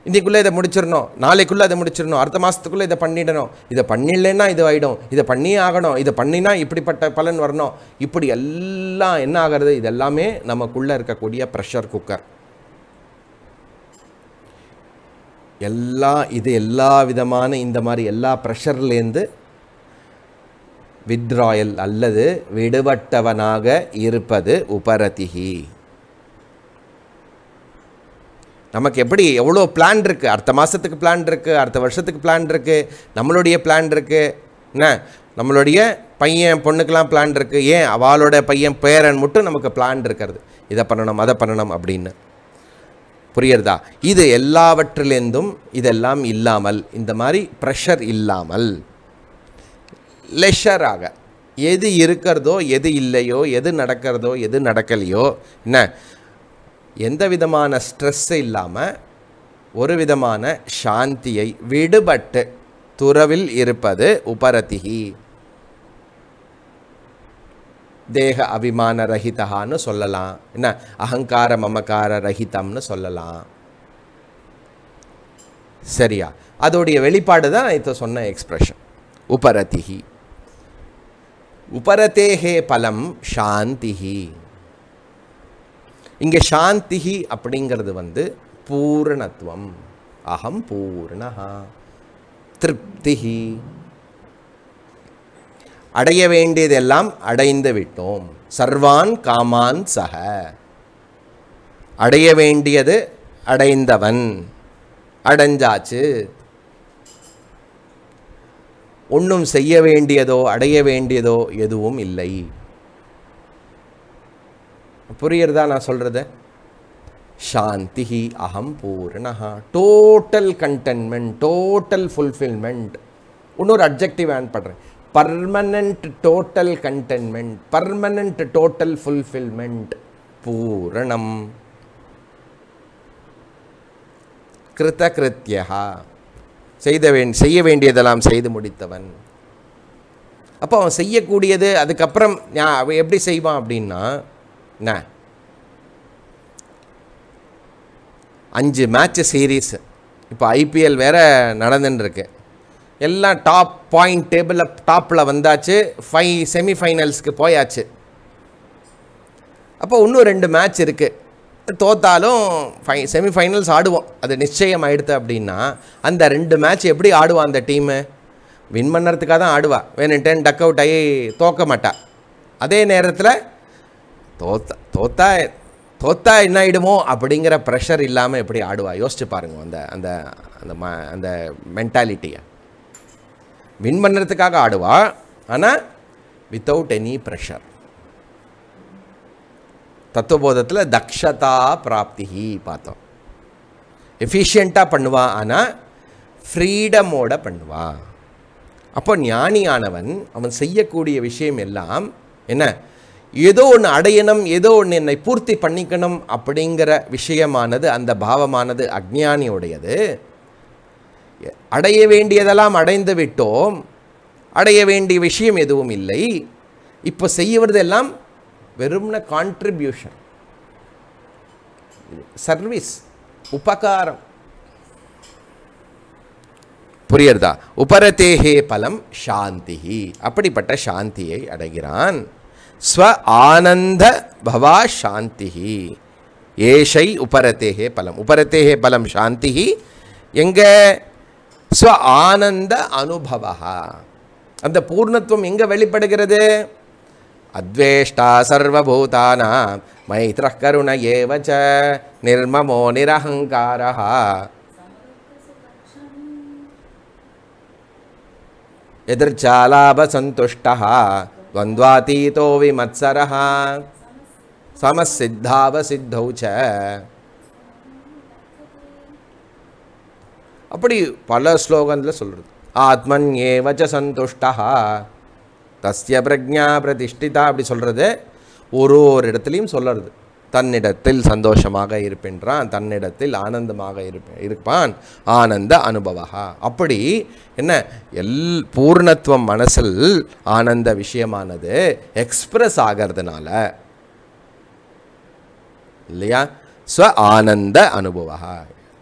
[SPEAKER 1] இன்றைக்குள்ளே இதை முடிச்சிடணும் நாளைக்குள்ளே அதை முடிச்சிடணும் அடுத்த மாதத்துக்குள்ளே இதை பண்ணிடணும் இதை பண்ணிடலைன்னா இது ஆகிடும் இதை பண்ணியே ஆகணும் இதை பண்ணினா இப்படிப்பட்ட பலன் வரணும் இப்படி எல்லாம் என்ன ஆகிறது இதெல்லாமே நமக்குள்ளே இருக்கக்கூடிய ப்ரெஷர் குக்கர் எல்லா இது எல்லா விதமான இந்த மாதிரி எல்லா ப்ரெஷர்லேருந்து வித்ராயல் அல்லது விடுபட்டவனாக இருப்பது உபரதிகி நமக்கு எப்படி எவ்வளோ பிளான் இருக்குது அடுத்த மாதத்துக்கு பிளான் இருக்குது அடுத்த வருஷத்துக்கு பிளான் இருக்குது நம்மளுடைய பிளான் இருக்குது என்ன நம்மளுடைய பையன் பொண்ணுக்கெலாம் பிளான் இருக்குது ஏன் அவளோட பையன் பேரன் மட்டும் நமக்கு பிளான் இருக்கிறது இதை பண்ணணும் அதை பண்ணணும் அப்படின்னு புரியுறதா இது எல்லாவற்றிலேருந்தும் இதெல்லாம் இல்லாமல் இந்த மாதிரி ப்ரெஷர் இல்லாமல் லெஷராக எது இருக்கிறதோ எது இல்லையோ எது நடக்கிறதோ எது நடக்கலையோ என்ன எந்த விதமான ஸ்ட்ரெஸ் இல்லாமல் ஒரு விதமான சாந்தியை விடுபட்டு துறவில் இருப்பது உபரதிகி தேக அபிமான ரஹிதகான்னு சொல்லலாம் என்ன அகங்கார மமக்கார ரஹிதம்னு சொல்லலாம் சரியா அதோடைய வெளிப்பாடு தான் நான் இப்போ சொன்ன எக்ஸ்பிரஷன் உபரதிகி உபரத்தேகே பலம் சாந்திஹி இங்கே சாந்தி அப்படிங்கிறது வந்து பூரணத்துவம் அகம் பூர்ணஹா திருப்தி அடைய வேண்டியதெல்லாம் அடைந்து விட்டோம் சர்வான் காமான் சக அடைய வேண்டியது அடைந்தவன் அடைஞ்சாச்சு ஒன்றும் செய்ய வேண்டியதோ அடைய வேண்டியதோ எதுவும் இல்லை புரியுறதா நான் சொல்கிறது சாந்தி அகம் பூர்ணஹா டோட்டல் கண்டென்மெண்ட் டோட்டல் ஃபுல்ஃபில்மெண்ட் இன்னொரு அப்ஜெக்டிவ் ஆன் பண்ணுறேன் permanent total contentment permanent total fulfilment பூரணம் கிருத்தியா செய்த வே செய்ய வேண்டியதெல்லாம் செய்து முடித்தவன் அப்போ அவன் செய்யக்கூடியது அதுக்கப்புறம் எப்படி செய்வான் அப்படின்னா என்ன அஞ்சு மேட்ச்சு சீரீஸ் இப்போ ஐபிஎல் வேறு நடந்துட்டுருக்கு எல்லாம் டாப் பாயிண்ட் டேபிளில் டாப்பில் வந்தாச்சு ஃபை செமிஃபைனல்ஸ்க்கு போயாச்சு அப்போ இன்னும் ரெண்டு மேட்ச் இருக்குது தோத்தாலும் ஃபை செமிஃபைனல்ஸ் ஆடுவோம் அது நிச்சயம் ஆயிடுத்து அப்படின்னா அந்த ரெண்டு மேட்ச் எப்படி ஆடுவான் அந்த டீமு வின் பண்ணுறதுக்காக தான் ஆடுவா டென் டக் அவுட் ஆகி தோக்க மாட்டா அதே நேரத்தில் தோத்தா தோத்தா தோத்தா என்ன ஆகிடுமோ அப்படிங்கிற ப்ரெஷர் இல்லாமல் எப்படி ஆடுவா யோசிச்சு பாருங்க அந்த அந்த அந்த ம அந்த மென்டாலிட்டியை வின் பண்ணுறதுக்காக ஆடுவா ஆனால் வித்தவுட் எனி ப்ரெஷர் தத்துவபோதத்தில் தக்ஷதா பிராப்தி பார்த்தோம் எஃபிஷியண்ட்டாக பண்ணுவா ஆனால் ஃப்ரீடமோட பண்ணுவா அப்போ ஞானியானவன் அவன் செய்யக்கூடிய விஷயம் எல்லாம் என்ன ஏதோ ஒன்று அடையணும் ஏதோ ஒன்று என்னை பூர்த்தி பண்ணிக்கணும் அப்படிங்கிற விஷயமானது அந்த பாவமானது அக்ஞானியுடையது அடைய வேண்டியதெல்லாம் அடைந்து விட்டோம் அடைய வேண்டிய விஷயம் எதுவும் இல்லை இப்போ எல்லாம் வெறும்ன கான்ட்ரிபியூஷன் சர்வீஸ் உபகாரம் புரியுறதா உபரத்தேகே பலம் சாந்தி அப்படிப்பட்ட சாந்தியை அடைகிறான் ஸ்வ ஆனந்த பவா சாந்திஹி ஏஷை உபரத்தேகே பலம் உபரத்தேகே பலம் சாந்திஹி எங்கே ஸ்வ ஆனந்த அனுபவா அந்த பூர்ணத்துவம் எங்கே வெளிப்படுகிறது அத்வேஷ்டா சர்வபூதானா மைத்ர கருண ஏவச்ச நிர்மமோ நிரகங்காரா எதிர்ச்சாலாப சந்துஷ்டா துவந்த்வாதீதோ விமத்சரः சமசித்தாவசித்தௌ ச அப்படி பல ஸ்லோகனில் சொல்கிறது ஆத்மன் ஏவச்ச சந்துஷ்டா தஸ்ய பிரஜா பிரதிஷ்டிதா அப்படி சொல்கிறது ஒரு ஒரு இடத்துலையும் சொல்லுறது தன்னிடத்தில் சந்தோஷமாக இருப்பின்றான் தன்னிடத்தில் ஆனந்தமாக இருப்ப இருப்பான் ஆனந்த அனுபவா அப்படி என்ன எல் பூர்ணத்துவம் மனசில் ஆனந்த விஷயமானது எக்ஸ்பிரஸ் ஆகிறதுனால இல்லையா ஸ்வ ஆனந்த அனுபவா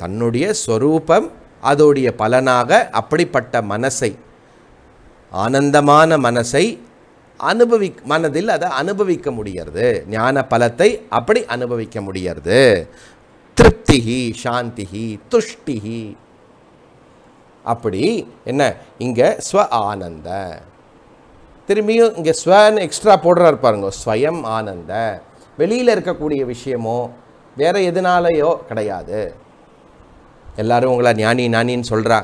[SPEAKER 1] தன்னுடைய ஸ்வரூபம் அதோடைய பலனாக அப்படிப்பட்ட மனசை ஆனந்தமான மனசை அனுபவி மனதில் அதை அனுபவிக்க முடியறது ஞான பலத்தை அப்படி அனுபவிக்க முடியறது திருப்திகி சாந்திகி துஷ்டிகி அப்படி என்ன இங்கே ஸ்வ ஆனந்த திரும்பியும் இங்கே ஸ்வன்னு எக்ஸ்ட்ரா போடுறாரு பாருங்க ஸ்வயம் ஆனந்த வெளியில் இருக்கக்கூடிய விஷயமோ வேற எதுனாலேயோ கிடையாது எல்லாரும் உங்களை ஞானி ஞானின்னு சொல்கிறா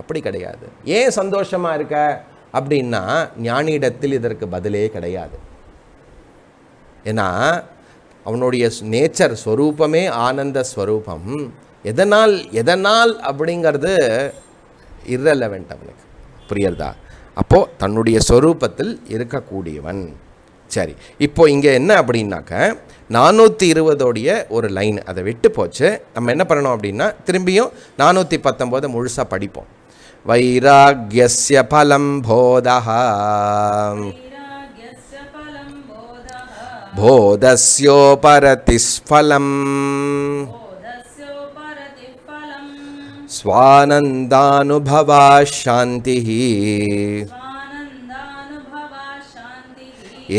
[SPEAKER 1] அப்படி கிடையாது ஏன் சந்தோஷமாக இருக்க அப்படின்னா ஞானியிடத்தில் இதற்கு பதிலே கிடையாது ஏன்னா அவனுடைய நேச்சர் ஸ்வரூபமே ஆனந்த ஸ்வரூபம் எதனால் எதனால் அப்படிங்கிறது இரலவெண்ட் அவனுக்கு புரியறதா அப்போது தன்னுடைய ஸ்வரூபத்தில் இருக்கக்கூடியவன் சரி இப்போது இங்கே என்ன அப்படின்னாக்க நானூற்றி இருபதோடைய ஒரு லைன் அதை விட்டு போச்சு நம்ம என்ன பண்ணணும் அப்படின்னா திரும்பியும் நானூற்றி பத்தொம்போதை முழுசாக படிப்போம் वैराग्यस्य फलं बोधः बोधस्योपरतिस्फलम् स्वानन्दानुभवा शान्तिः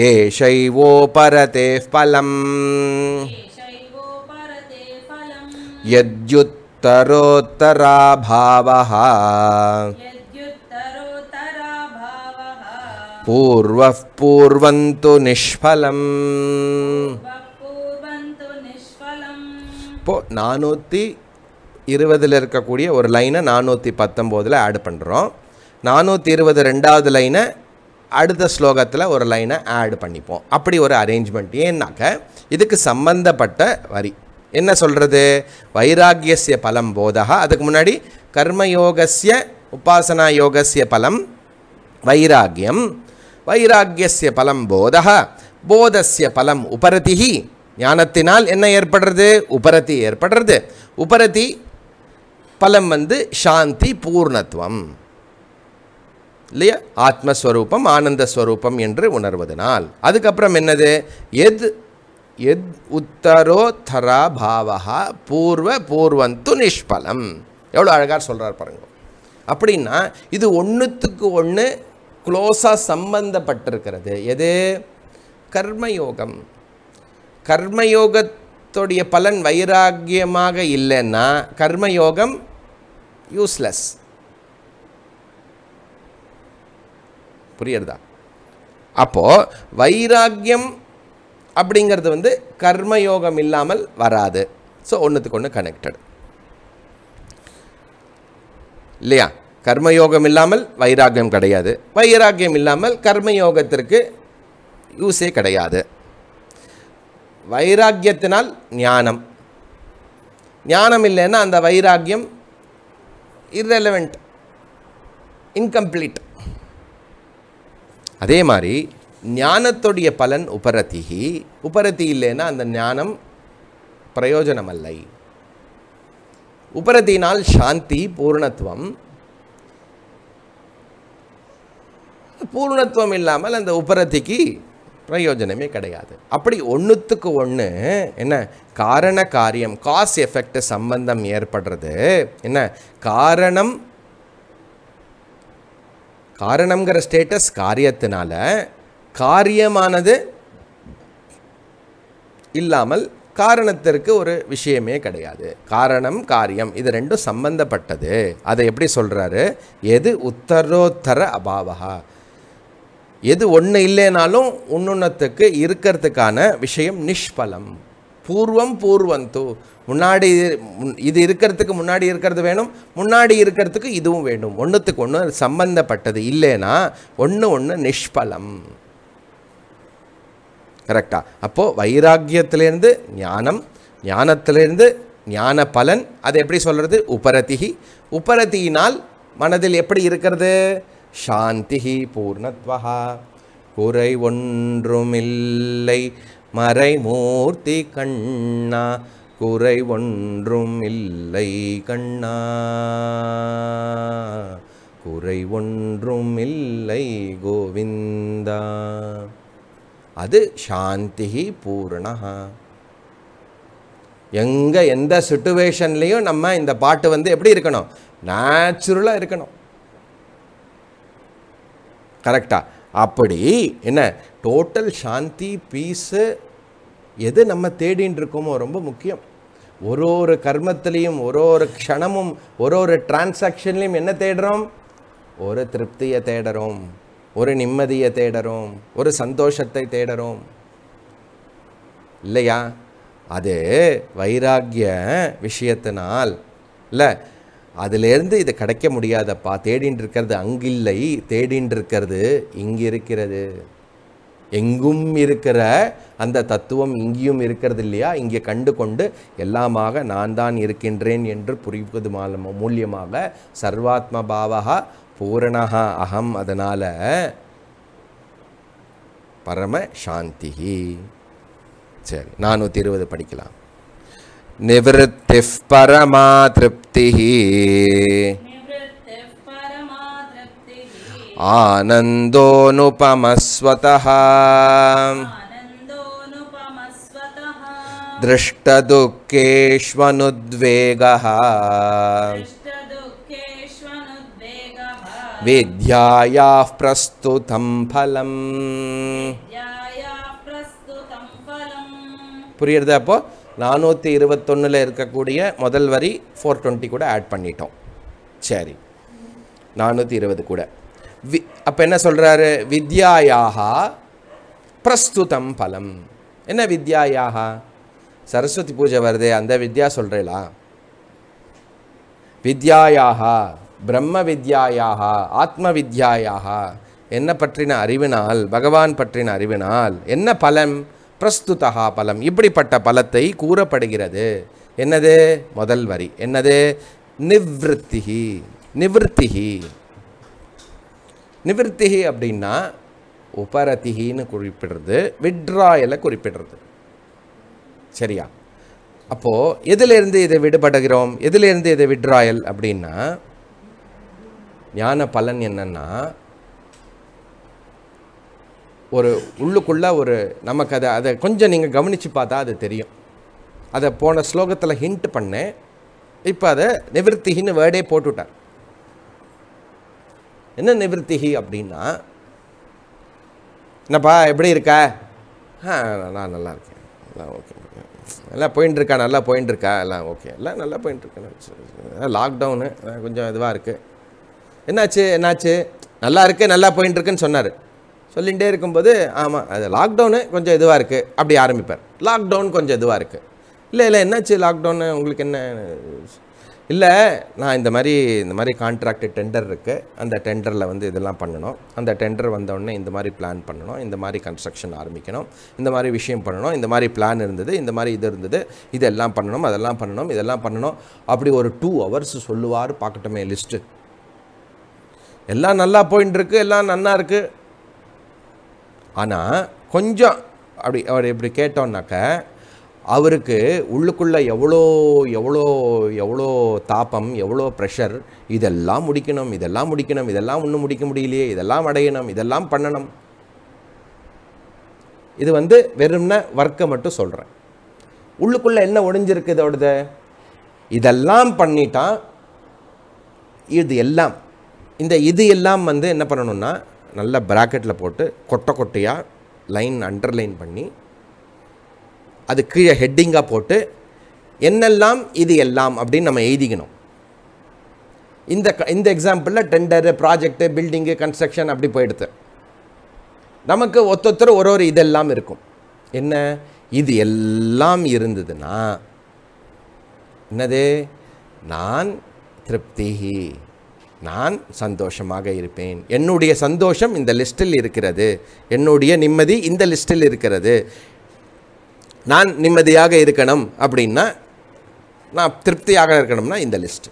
[SPEAKER 1] एषैवोपरते फलम् यद्युत् यद्युत्तरोत्तराभावः पूर्वः पूर्वं निष्फलम् இப்போ நானூற்றி இருபதில் இருக்கக்கூடிய ஒரு லைனை நானூற்றி பத்தொம்போதில் ஆட் பண்ணுறோம் நானூற்றி இருபது ரெண்டாவது லைனை அடுத்த ஸ்லோகத்தில் ஒரு லைனை ஆட் பண்ணிப்போம் அப்படி ஒரு அரேஞ்ச்மெண்ட் ஏன்னாக்க இதுக்கு சம்பந்தப்பட்ட வரி என்ன சொல்கிறது வைராகியசிய பலம் போதா அதுக்கு முன்னாடி கர்மயோகசிய உபாசனா யோகசிய பலம் வைராகியம் வைராகியசிய பலம் போதா போதஸ்ய பலம் உபரதி ஞானத்தினால் என்ன ஏற்படுறது உபரதி ஏற்படுறது உபரதி பலம் வந்து சாந்தி பூர்ணத்துவம் இல்லையா ஆத்மஸ்வரூபம் ஆனந்த ஸ்வரூபம் என்று உணர்வதனால் அதுக்கப்புறம் என்னது எது எத் உத்தரோத்தரா பாவகா பூர்வ பூர்வந்து நிஷ்பலம் எவ்வளோ அழகாக சொல்கிறார் பாருங்க அப்படின்னா இது ஒன்றுத்துக்கு ஒன்று க்ளோஸாக சம்பந்தப்பட்டிருக்கிறது எது கர்மயோகம் கர்மயோகத்துடைய பலன் வைராக்கியமாக இல்லைன்னா கர்மயோகம் யூஸ்லெஸ் புரியுறதா அப்போது வைராக்கியம் அப்படிங்கிறது வந்து கர்மயோகம் இல்லாமல் வராது ஸோ ஒன்றுத்துக்கு ஒன்று கனெக்டட் இல்லையா கர்மயோகம் இல்லாமல் வைராகியம் கிடையாது வைராக்கியம் இல்லாமல் கர்மயோகத்திற்கு யூஸே கிடையாது வைராக்கியத்தினால் ஞானம் ஞானம் இல்லைன்னா அந்த வைராக்கியம் இர்ரெலவெண்ட் இன்கம்ப்ளீட் அதே மாதிரி ஞானத்துடைய பலன் உபரத்திகி உபரத்தி இல்லைன்னா அந்த ஞானம் பிரயோஜனமல்லை உபரத்தினால் சாந்தி பூர்ணத்துவம் பூர்ணத்துவம் இல்லாமல் அந்த உபரத்திக்கு பிரயோஜனமே கிடையாது அப்படி ஒன்றுத்துக்கு ஒன்று என்ன காரண காரியம் காஸ் எஃபெக்ட் சம்பந்தம் ஏற்படுறது என்ன காரணம் காரணங்கிற ஸ்டேட்டஸ் காரியத்தினால காரியமானது இல்லாமல் காரணத்திற்கு ஒரு விஷயமே கிடையாது காரணம் காரியம் இது ரெண்டும் சம்பந்தப்பட்டது அதை எப்படி சொல்கிறாரு எது உத்தரோத்தர அபாவகா எது ஒன்று இல்லைனாலும் இன்னொன்னத்துக்கு இருக்கிறதுக்கான விஷயம் நிஷ்பலம் பூர்வம் பூர்வந்தூ முன்னாடி இது இருக்கிறதுக்கு முன்னாடி இருக்கிறது வேணும் முன்னாடி இருக்கிறதுக்கு இதுவும் வேணும் ஒன்றுத்துக்கு ஒன்று சம்பந்தப்பட்டது இல்லைன்னா ஒன்று ஒன்று நிஷ்பலம் கரெக்டாக அப்போது வைராக்கியத்திலேருந்து ஞானம் ஞானத்திலேருந்து ஞான பலன் அது எப்படி சொல்கிறது உபரதிகி உபரதியினால் மனதில் எப்படி இருக்கிறது சாந்திஹி பூர்ணத்வா குறை ஒன்றுமில்லை மறைமூர்த்தி கண்ணா குறை ஒன்றும் இல்லை கண்ணா குறை ஒன்றும் இல்லை கோவிந்தா அது சாந்தி பூர்ணா எங்கே எந்த சுட்டுவேஷன்லேயும் நம்ம இந்த பாட்டு வந்து எப்படி இருக்கணும் நேச்சுரலாக இருக்கணும் கரெக்டாக அப்படி என்ன டோட்டல் சாந்தி பீஸு எது நம்ம தேடின்னு இருக்கோமோ ரொம்ப முக்கியம் ஒரு ஒரு கர்மத்திலையும் ஒரு ஒரு க்ஷணமும் ஒரு ஒரு டிரான்சாக்ஷன்லேயும் என்ன தேடுறோம் ஒரு திருப்தியை தேடுறோம் ஒரு நிம்மதியை தேடுறோம் ஒரு சந்தோஷத்தை தேடுறோம் இல்லையா அது வைராகிய விஷயத்தினால் இல்லை அதிலேருந்து இது கிடைக்க முடியாதப்பா தேடின்னு இருக்கிறது அங்கில்லை தேடின்னு இருக்கிறது இங்கே இருக்கிறது எங்கும் இருக்கிற அந்த தத்துவம் இங்கேயும் இருக்கிறது இல்லையா இங்கே கண்டு கொண்டு எல்லாமாக நான் தான் இருக்கின்றேன் என்று புரிவது மூலியமாக சர்வாத்ம பாவகா பூரணஹா அகம் அதனால் பரம சாந்தி சரி நானூற்றி இருபது படிக்கலாம் நிவத்தி பரமா திருப்தி आनन्दोऽनुपमस्वतः वेद्यायाः பிரஸ்துதம் फलम् புரியுறது அப்போது நானூற்றி இருபத்தொன்னில் இருக்கக்கூடிய முதல் வரி ஃபோர் டுவெண்ட்டி கூட ஆட் பண்ணிட்டோம் சரி நானூற்றி இருபது கூட வி அப்போ என்ன சொல்கிறாரு வித்யாயாக பிரஸ்துதம் பலம் என்ன வித்யாயாக சரஸ்வதி பூஜை வருது அந்த வித்யா சொல்கிறேலா வித்யாயாக பிரம்ம வித்யாயாக ஆத்ம வித்யாயாக என்ன பற்றின அறிவினால் பகவான் பற்றின அறிவினால் என்ன பலம் பிரஸ்துதா பலம் இப்படிப்பட்ட பலத்தை கூறப்படுகிறது என்னது முதல் வரி என்னது நிவத்திகி நிவத்திகி நிவத்திகி அப்படின்னா உபரத்திகின்னு குறிப்பிடுறது விட்ராயலை குறிப்பிடுறது சரியா அப்போது எதிலிருந்து இதை விடுபடுகிறோம் எதிலிருந்து இதை விட்ராயல் அப்படின்னா ஞான பலன் என்னென்னா ஒரு உள்ளுக்குள்ளே ஒரு நமக்கு அதை அதை கொஞ்சம் நீங்கள் கவனித்து பார்த்தா அது தெரியும் அதை போன ஸ்லோகத்தில் ஹிண்ட் பண்ணேன் இப்போ அதை நிவர்த்திகின்னு வேர்டே போட்டுவிட்டார் என்ன நிவர்த்திகி அப்படின்னா என்னப்பா எப்படி இருக்க ஆ நான் நல்லா இருக்கேன் எல்லாம் ஓகே எல்லாம் போயின்ட்டுருக்கா நல்லா போயின்ட்டுருக்கா எல்லாம் ஓகே எல்லாம் நல்லா போயின்ட்டுருக்கேன் லாக்டவுனு கொஞ்சம் இதுவாக இருக்குது என்னாச்சு என்னாச்சு நல்லா இருக்கு நல்லா போயின்னு இருக்குன்னு சொன்னார் சொல்லிகிட்டே இருக்கும்போது ஆமாம் அது லாக்டவுனு கொஞ்சம் இதுவாக இருக்குது அப்படி ஆரம்பிப்பார் லாக்டவுன் கொஞ்சம் இதுவாக இருக்குது இல்லை இல்லை என்னாச்சு லாக்டவுனு உங்களுக்கு என்ன இல்லை நான் இந்த மாதிரி இந்த மாதிரி கான்ட்ராக்டு டெண்டர் இருக்குது அந்த டெண்டரில் வந்து இதெல்லாம் பண்ணணும் அந்த டெண்டர் வந்தோடனே இந்த மாதிரி பிளான் பண்ணணும் இந்த மாதிரி கன்ஸ்ட்ரக்ஷன் ஆரம்பிக்கணும் இந்த மாதிரி விஷயம் பண்ணணும் இந்த மாதிரி பிளான் இருந்தது இந்த மாதிரி இது இருந்தது இதெல்லாம் பண்ணணும் அதெல்லாம் பண்ணணும் இதெல்லாம் பண்ணணும் அப்படி ஒரு டூ ஹவர்ஸ் சொல்லுவார் பார்க்கட்டுமே லிஸ்ட்டு எல்லாம் நல்லா போயின்னு இருக்குது எல்லாம் நல்லா இருக்குது ஆனால் கொஞ்சம் அப்படி அவர் இப்படி கேட்டோம்னாக்க அவருக்கு உள்ளுக்குள்ளே எவ்வளோ எவ்வளோ எவ்வளோ தாப்பம் எவ்வளோ ப்ரெஷர் இதெல்லாம் முடிக்கணும் இதெல்லாம் முடிக்கணும் இதெல்லாம் ஒன்றும் முடிக்க முடியலையே இதெல்லாம் அடையணும் இதெல்லாம் பண்ணணும் இது வந்து வெறும்ன ஒர்க்கை மட்டும் சொல்கிறேன் உள்ளுக்குள்ளே என்ன ஒடிஞ்சிருக்கு இதோடது இதெல்லாம் பண்ணிட்டான் இது எல்லாம் இந்த இது எல்லாம் வந்து என்ன பண்ணணுன்னா நல்ல ப்ராக்கெட்டில் போட்டு கொட்டை கொட்டையாக லைன் அண்டர்லைன் பண்ணி அது கீழே ஹெட்டிங்காக போட்டு என்னெல்லாம் இது எல்லாம் அப்படின்னு நம்ம எழுதிக்கணும் இந்த இந்த எக்ஸாம்பிளில் டெண்டரு ப்ராஜெக்டு பில்டிங்கு கன்ஸ்ட்ரக்ஷன் அப்படி போயிடுது நமக்கு ஒத்தொத்தர் ஒரு ஒரு இதெல்லாம் இருக்கும் என்ன இது எல்லாம் இருந்ததுன்னா என்னது நான் திருப்தி நான் சந்தோஷமாக இருப்பேன் என்னுடைய சந்தோஷம் இந்த லிஸ்டில் இருக்கிறது என்னுடைய நிம்மதி இந்த லிஸ்டில் இருக்கிறது நான் நிம்மதியாக இருக்கணும் அப்படின்னா நான் திருப்தியாக இருக்கணும்னா இந்த லிஸ்ட்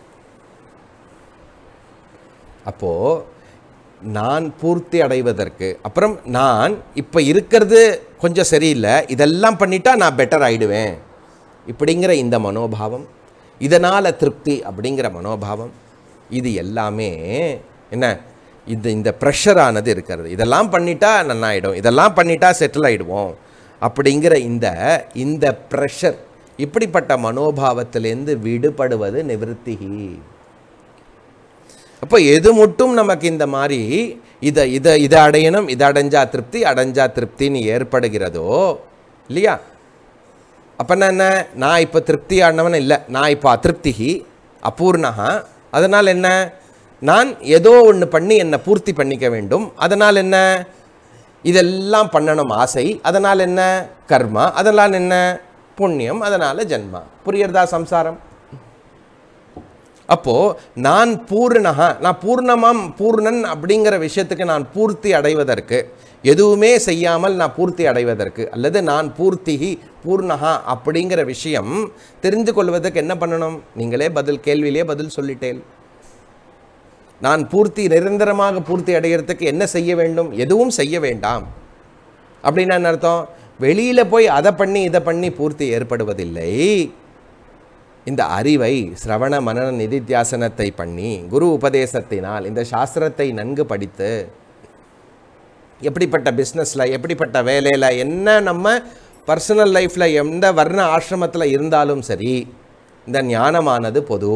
[SPEAKER 1] அப்போது நான் பூர்த்தி அடைவதற்கு அப்புறம் நான் இப்போ இருக்கிறது கொஞ்சம் சரியில்லை இதெல்லாம் பண்ணிட்டா நான் பெட்டர் ஆகிடுவேன் இப்படிங்கிற இந்த மனோபாவம் இதனால் திருப்தி அப்படிங்கிற மனோபாவம் இது எல்லாமே என்ன இந்த இந்த ப்ரெஷரானது இருக்கிறது இதெல்லாம் பண்ணிட்டா நன்னாயிடும் இதெல்லாம் பண்ணிட்டா செட்டில் ஆகிடுவோம் அப்படிங்கிற இந்த இந்த ப்ரெஷர் இப்படிப்பட்ட மனோபாவத்திலேருந்து விடுபடுவது நிவர்த்திகி அப்போ எது மட்டும் நமக்கு இந்த மாதிரி இதை இதை இதை அடையணும் இதை அடைஞ்சா திருப்தி அடைஞ்சா திருப்தின்னு ஏற்படுகிறதோ இல்லையா அப்போ என்ன நான் இப்போ திருப்தி ஆனவன் இல்லை நான் இப்போ அதிருப்திகி அபூர்ணகா அதனால் என்ன நான் ஏதோ ஒன்று பண்ணி என்னை பூர்த்தி பண்ணிக்க வேண்டும் அதனால் என்ன இதெல்லாம் பண்ணணும் ஆசை அதனால் என்ன கர்மா அதனால் என்ன புண்ணியம் அதனால் ஜென்மா புரியறதா சம்சாரம் அப்போது நான் பூர்ணகா நான் பூர்ணமாம் பூர்ணன் அப்படிங்கிற விஷயத்துக்கு நான் பூர்த்தி அடைவதற்கு எதுவுமே செய்யாமல் நான் பூர்த்தி அடைவதற்கு அல்லது நான் பூர்த்திகி பூர்ணகா அப்படிங்கிற விஷயம் தெரிந்து கொள்வதற்கு என்ன பண்ணணும் நீங்களே பதில் கேள்வியிலே பதில் சொல்லிட்டேன் நான் பூர்த்தி நிரந்தரமாக பூர்த்தி அடைகிறதுக்கு என்ன செய்ய வேண்டும் எதுவும் செய்ய வேண்டாம் அப்படின்னு அர்த்தம் வெளியில் போய் அதை பண்ணி இதை பண்ணி பூர்த்தி ஏற்படுவதில்லை இந்த அறிவை சிரவண மனநிதித்தியாசனத்தை நிதித்தியாசனத்தை பண்ணி குரு உபதேசத்தினால் இந்த சாஸ்திரத்தை நன்கு படித்து எப்படிப்பட்ட பிஸ்னஸில் எப்படிப்பட்ட வேலையில் என்ன நம்ம பர்சனல் லைஃப்பில் எந்த வர்ண ஆசிரமத்தில் இருந்தாலும் சரி இந்த ஞானமானது பொது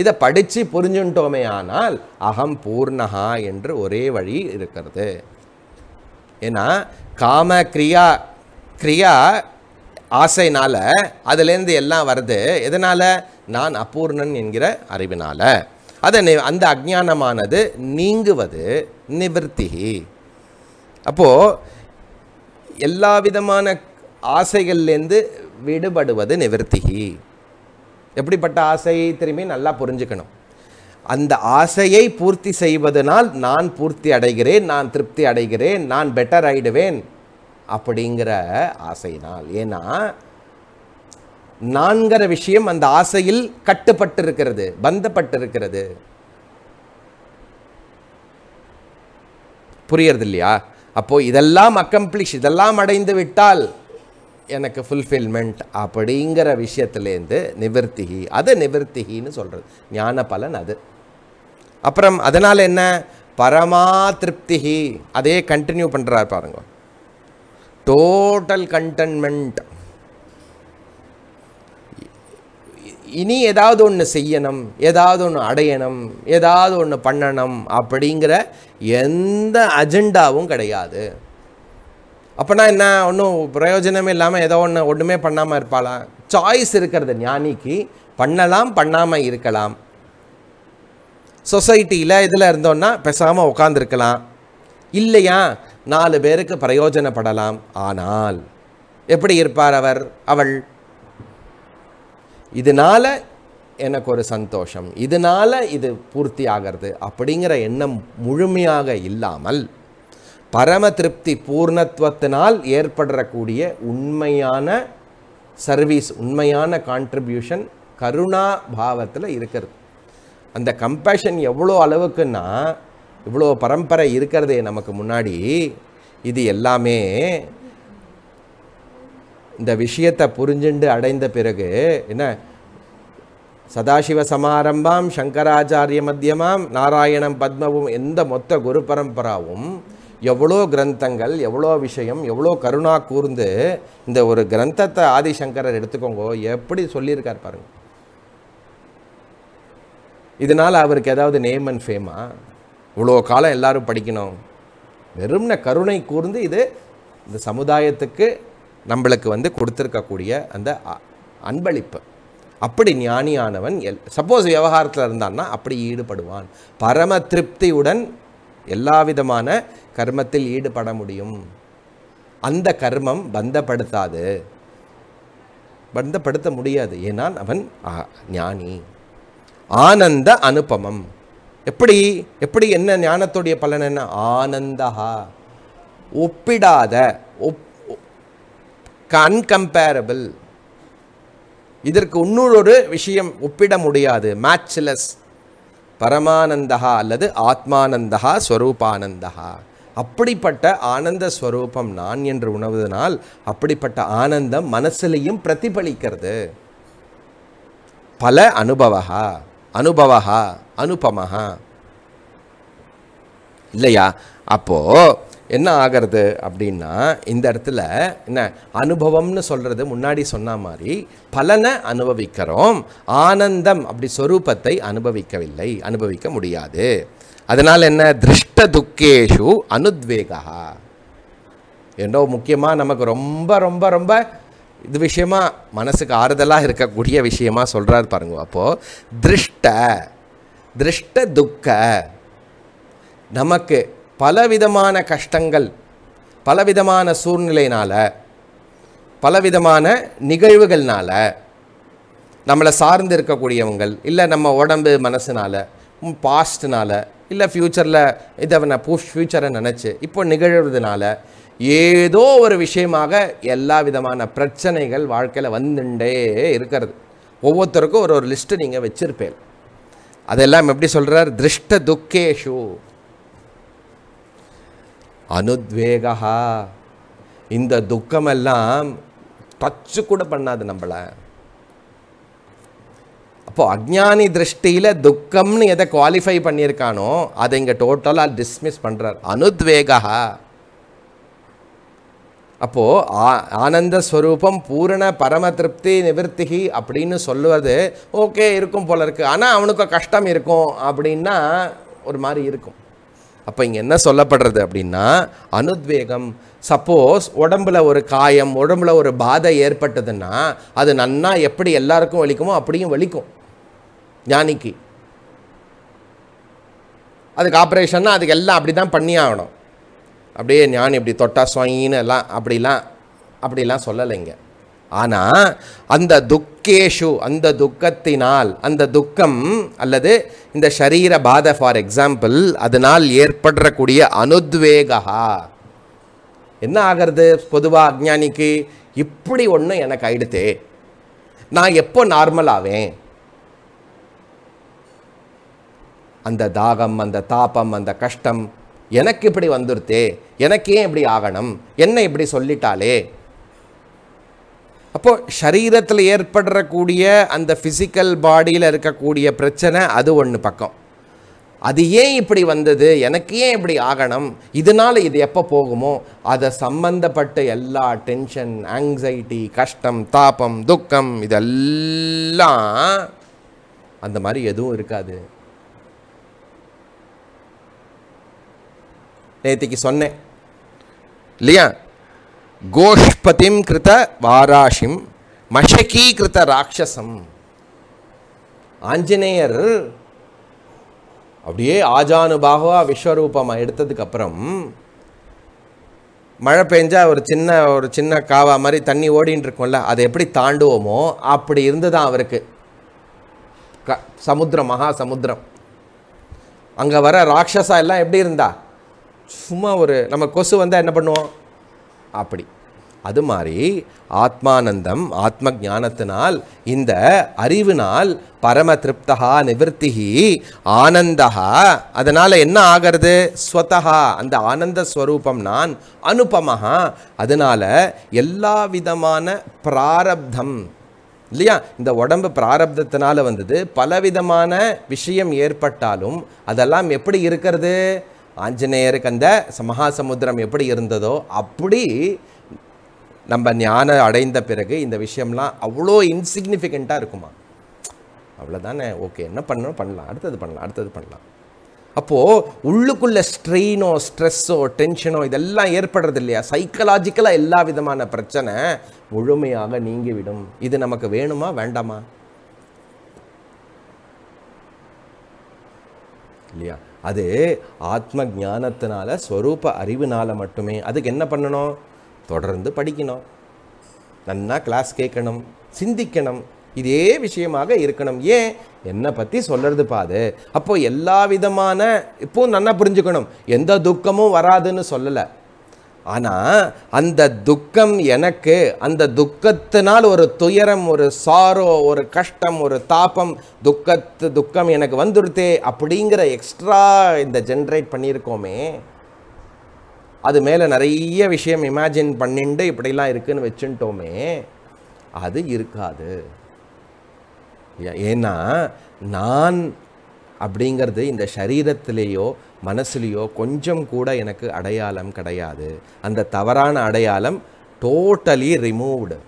[SPEAKER 1] இதை படித்து புரிஞ்சுட்டோமே ஆனால் அகம் பூர்ணகா என்று ஒரே வழி இருக்கிறது ஏன்னா காம கிரியா கிரியா ஆசைனால் அதுலேருந்து எல்லாம் வருது எதனால் நான் அபூர்ணன் என்கிற அறிவினால் அதை அந்த அஜானமானது நீங்குவது நிவர்த்திகி அப்போது எல்லா விதமான ஆசைகள்லேருந்து விடுபடுவது நிவர்த்திகி எப்படிப்பட்ட ஆசையை திரும்பி நல்லா புரிஞ்சுக்கணும் அந்த ஆசையை பூர்த்தி செய்வதனால் நான் பூர்த்தி அடைகிறேன் நான் திருப்தி அடைகிறேன் நான் பெட்டர் ஆயிடுவேன் அப்படிங்கிற ஆசையினால் ஏன்னா நான்கிற விஷயம் அந்த ஆசையில் கட்டுப்பட்டு இருக்கிறது பந்தப்பட்டு இருக்கிறது புரியறது இல்லையா அப்போது இதெல்லாம் அக்கம்ப்ளிஷ் இதெல்லாம் அடைந்து விட்டால் எனக்கு ஃபுல்ஃபில்மெண்ட் அப்படிங்கிற விஷயத்துலேருந்து நிவர்த்திகி அது நிவர்த்திகின்னு சொல்கிறது ஞான பலன் அது அப்புறம் அதனால் என்ன பரமா திருப்திகி அதே கண்டினியூ பண்ணுறாரு பாருங்க டோட்டல் கண்டென்மெண்ட் இனி ஏதாவது ஒன்று செய்யணும் ஏதாவது ஒன்று அடையணும் ஏதாவது ஒன்று பண்ணணும் அப்படிங்கிற எந்த அஜெண்டாவும் கிடையாது அப்போனா என்ன ஒன்றும் பிரயோஜனமே இல்லாமல் ஏதோ ஒன்று ஒன்றுமே பண்ணாமல் இருப்பாளா சாய்ஸ் இருக்கிறது ஞானிக்கு பண்ணலாம் பண்ணாமல் இருக்கலாம் சொசைட்டியில் இதில் இருந்தோன்னா பேசாமல் உட்காந்துருக்கலாம் இல்லையா நாலு பேருக்கு பிரயோஜனப்படலாம் ஆனால் எப்படி இருப்பார் அவர் அவள் இதனால் எனக்கு ஒரு சந்தோஷம் இதனால் இது பூர்த்தி ஆகிறது அப்படிங்கிற எண்ணம் முழுமையாக இல்லாமல் பரம திருப்தி பூர்ணத்துவத்தினால் ஏற்படக்கூடிய உண்மையான சர்வீஸ் உண்மையான கான்ட்ரிபியூஷன் கருணா பாவத்தில் இருக்கிறது அந்த கம்பேஷன் எவ்வளோ அளவுக்குன்னா இவ்வளோ பரம்பரை இருக்கிறதே நமக்கு முன்னாடி இது எல்லாமே இந்த விஷயத்தை புரிஞ்சுண்டு அடைந்த பிறகு என்ன சதாசிவ சமாரம்பாம் சங்கராச்சாரிய மத்தியமாம் நாராயணம் பத்மவும் எந்த மொத்த குரு பரம்பராவும் எவ்வளோ கிரந்தங்கள் எவ்வளோ விஷயம் எவ்வளோ கருணா கூர்ந்து இந்த ஒரு கிரந்தத்தை ஆதிசங்கரர் எடுத்துக்கோங்க எப்படி சொல்லியிருக்கார் பாருங்க இதனால் அவருக்கு ஏதாவது நேம் அண்ட் ஃபேமா இவ்வளோ காலம் எல்லாரும் படிக்கணும் வெறும்ன கருணை கூர்ந்து இது இந்த சமுதாயத்துக்கு நம்மளுக்கு வந்து கொடுத்துருக்கக்கூடிய அந்த அன்பளிப்பு அப்படி ஞானியானவன் எல் சப்போஸ் விவகாரத்தில் இருந்தான்னா அப்படி ஈடுபடுவான் பரம திருப்தியுடன் எல்லா விதமான கர்மத்தில் ஈடுபட முடியும் அந்த கர்மம் பந்தப்படுத்தாது பந்தப்படுத்த முடியாது ஏன்னால் அவன் ஞானி ஆனந்த அனுபமம் எப்படி எப்படி என்ன ஞானத்துடைய பலன் என்ன ஆனந்தகா ஒப்பிடாத ஒப் அன்கம்பேரபிள் இதற்கு இன்னொரு விஷயம் ஒப்பிட முடியாது மேட்ச்லெஸ் பரமானந்தகா அல்லது ஆத்மானந்தகா ஸ்வரூபானந்தகா அப்படிப்பட்ட ஆனந்த ஸ்வரூபம் நான் என்று உணவுதனால் அப்படிப்பட்ட ஆனந்தம் மனசுலேயும் பிரதிபலிக்கிறது பல அனுபவகா அனுபவகா அனுபமகா இல்லையா அப்போது என்ன ஆகிறது அப்படின்னா இந்த இடத்துல என்ன அனுபவம்னு சொல்கிறது முன்னாடி சொன்ன மாதிரி பலனை அனுபவிக்கிறோம் ஆனந்தம் அப்படி சொரூபத்தை அனுபவிக்கவில்லை அனுபவிக்க முடியாது அதனால் என்ன திருஷ்ட துக்கேஷு அனுத்வேகா என்னோ முக்கியமாக நமக்கு ரொம்ப ரொம்ப ரொம்ப இது விஷயமா மனசுக்கு ஆறுதலாக இருக்கக்கூடிய விஷயமா சொல்கிறார் பாருங்க அப்போது திருஷ்ட திருஷ்ட துக்க நமக்கு பலவிதமான கஷ்டங்கள் பலவிதமான சூழ்நிலையினால் பலவிதமான நிகழ்வுகள்னால் நம்மளை சார்ந்து இருக்கக்கூடியவங்கள் இல்லை நம்ம உடம்பு மனசுனால் பாஸ்ட்னால் இல்லை ஃப்யூச்சரில் இதை நான் பூ ஃப்யூச்சரை நினச்சி இப்போ நிகழ்கிறதுனால ஏதோ ஒரு விஷயமாக எல்லா விதமான பிரச்சனைகள் வாழ்க்கையில் வந்துட்டே இருக்கிறது ஒவ்வொருத்தருக்கும் ஒரு ஒரு லிஸ்ட்டு நீங்கள் வச்சுருப்பேன் அதெல்லாம் எப்படி சொல்கிறார் திருஷ்ட துக்கேஷு அனுத்வேகா இந்த துக்கமெல்லாம் டச்சு கூட பண்ணாது நம்மளை அப்போது அஜ்ஞானி திருஷ்டியில் துக்கம்னு எதை குவாலிஃபை பண்ணியிருக்கானோ அதை இங்கே டோட்டலாக டிஸ்மிஸ் பண்ணுறார் அனுத்வேகா அப்போது ஆ ஆனந்த ஸ்வரூபம் பூரண பரம திருப்தி நிவர்த்திகி அப்படின்னு சொல்லுவது ஓகே இருக்கும் போல இருக்குது ஆனால் அவனுக்கு கஷ்டம் இருக்கும் அப்படின்னா ஒரு மாதிரி இருக்கும் அப்போ இங்கே என்ன சொல்லப்படுறது அப்படின்னா அனுத்வேகம் சப்போஸ் உடம்புல ஒரு காயம் உடம்புல ஒரு பாதை ஏற்பட்டதுன்னா அது நன்னா எப்படி எல்லாருக்கும் வலிக்குமோ அப்படியும் வலிக்கும் ஞானிக்கு அதுக்கு ஆப்ரேஷன்னா அதுக்கு எல்லாம் அப்படி தான் பண்ணி ஆகணும் அப்படியே ஞானி இப்படி தொட்டா சுவாயின்னு எல்லாம் அப்படிலாம் அப்படிலாம் சொல்லலைங்க ஆனால் அந்த துக்கேஷு அந்த துக்கத்தினால் அந்த துக்கம் அல்லது இந்த ஷரீர பாதை ஃபார் எக்ஸாம்பிள் அதனால் ஏற்படக்கூடிய அனுத்வேகா என்ன ஆகிறது பொதுவாக அஜ்ஞானிக்கு இப்படி ஒன்று எனக்கு ஆயிடுத்தே நான் எப்போ நார்மல் ஆவேன் அந்த தாகம் அந்த தாபம் அந்த கஷ்டம் எனக்கு இப்படி வந்துருத்தே எனக்கு ஏன் இப்படி ஆகணும் என்ன இப்படி சொல்லிட்டாலே அப்போது சரீரத்தில் ஏற்படுறக்கூடிய அந்த ஃபிசிக்கல் பாடியில் இருக்கக்கூடிய பிரச்சனை அது ஒன்று பக்கம் அது ஏன் இப்படி வந்தது எனக்கு ஏன் இப்படி ஆகணும் இதனால் இது எப்போ போகுமோ அதை சம்மந்தப்பட்ட எல்லா டென்ஷன் ஆங்ஸைட்டி கஷ்டம் தாபம் துக்கம் இதெல்லாம் அந்த மாதிரி எதுவும் இருக்காது நேற்றுக்கு சொன்னேன் இல்லையா கோஷ்பதிம் கிருத வாராஷிம் மஷகீகிருத்த ராட்சசம் ஆஞ்சநேயர் அப்படியே ஆஜானுபாகவா விஸ்வரூபமாக எடுத்ததுக்கப்புறம் மழை பெஞ்சால் ஒரு சின்ன ஒரு சின்ன காவா மாதிரி தண்ணி ஓடின்னு இருக்கும்ல அதை எப்படி தாண்டுவோமோ அப்படி இருந்து தான் அவருக்கு க சமுத்திரம் மகா சமுத்திரம் அங்கே வர ராட்சசா எல்லாம் எப்படி இருந்தா சும்மா ஒரு நம்ம கொசு வந்தால் என்ன பண்ணுவோம் அப்படி அது மாதிரி ஆத்மானந்தம் ஆத்ம ஞானத்தினால் இந்த அறிவினால் பரம திருப்தகா நிவர்த்திகி ஆனந்தகா அதனால் என்ன ஆகிறது ஸ்வதகா அந்த ஆனந்த ஸ்வரூபம் நான் அனுபமஹா அதனால் எல்லா விதமான பிராரப்தம் இல்லையா இந்த உடம்பு பிராரப்தத்தினால் வந்தது பலவிதமான விஷயம் ஏற்பட்டாலும் அதெல்லாம் எப்படி இருக்கிறது ஆஞ்சநேயருக்கு அந்த மகாசமுத்திரம் எப்படி இருந்ததோ அப்படி நம்ம ஞானம் அடைந்த பிறகு இந்த விஷயம்லாம் அவ்வளோ இன்சிக்னிஃபிகண்ட்டாக இருக்குமா அவ்வளோதானே ஓகே என்ன பண்ணணும் பண்ணலாம் அடுத்தது பண்ணலாம் அடுத்தது பண்ணலாம் அப்போது உள்ளுக்குள்ளே ஸ்ட்ரெயினோ ஸ்ட்ரெஸ்ஸோ டென்ஷனோ இதெல்லாம் ஏற்படுறது இல்லையா சைக்கலாஜிக்கலாக எல்லா விதமான பிரச்சனை முழுமையாக நீங்கிவிடும் இது நமக்கு வேணுமா வேண்டாமா இல்லையா அது ஆத்ம ஜானத்தினால ஸ்வரூப அறிவினால் மட்டுமே அதுக்கு என்ன பண்ணணும் தொடர்ந்து படிக்கணும் நன்னா கிளாஸ் கேட்கணும் சிந்திக்கணும் இதே விஷயமாக இருக்கணும் ஏன் என்னை பற்றி சொல்கிறது பாது அப்போது எல்லா விதமான இப்போது நன்னா புரிஞ்சுக்கணும் எந்த துக்கமும் வராதுன்னு சொல்லலை ஆனால் அந்த துக்கம் எனக்கு அந்த துக்கத்தினால் ஒரு துயரம் ஒரு சாரோ ஒரு கஷ்டம் ஒரு தாபம் துக்கத்து துக்கம் எனக்கு வந்துடுதே அப்படிங்கிற எக்ஸ்ட்ரா இந்த ஜென்ரேட் பண்ணியிருக்கோமே அது மேலே நிறைய விஷயம் இமேஜின் பண்ணிண்டு இப்படிலாம் இருக்குதுன்னு வச்சுட்டோமே அது இருக்காது ஏன்னா நான் அப்படிங்கிறது இந்த சரீரத்திலேயோ மனசுலேயோ கொஞ்சம் கூட எனக்கு அடையாளம் கிடையாது அந்த தவறான அடையாளம் டோட்டலி ரிமூவ்டு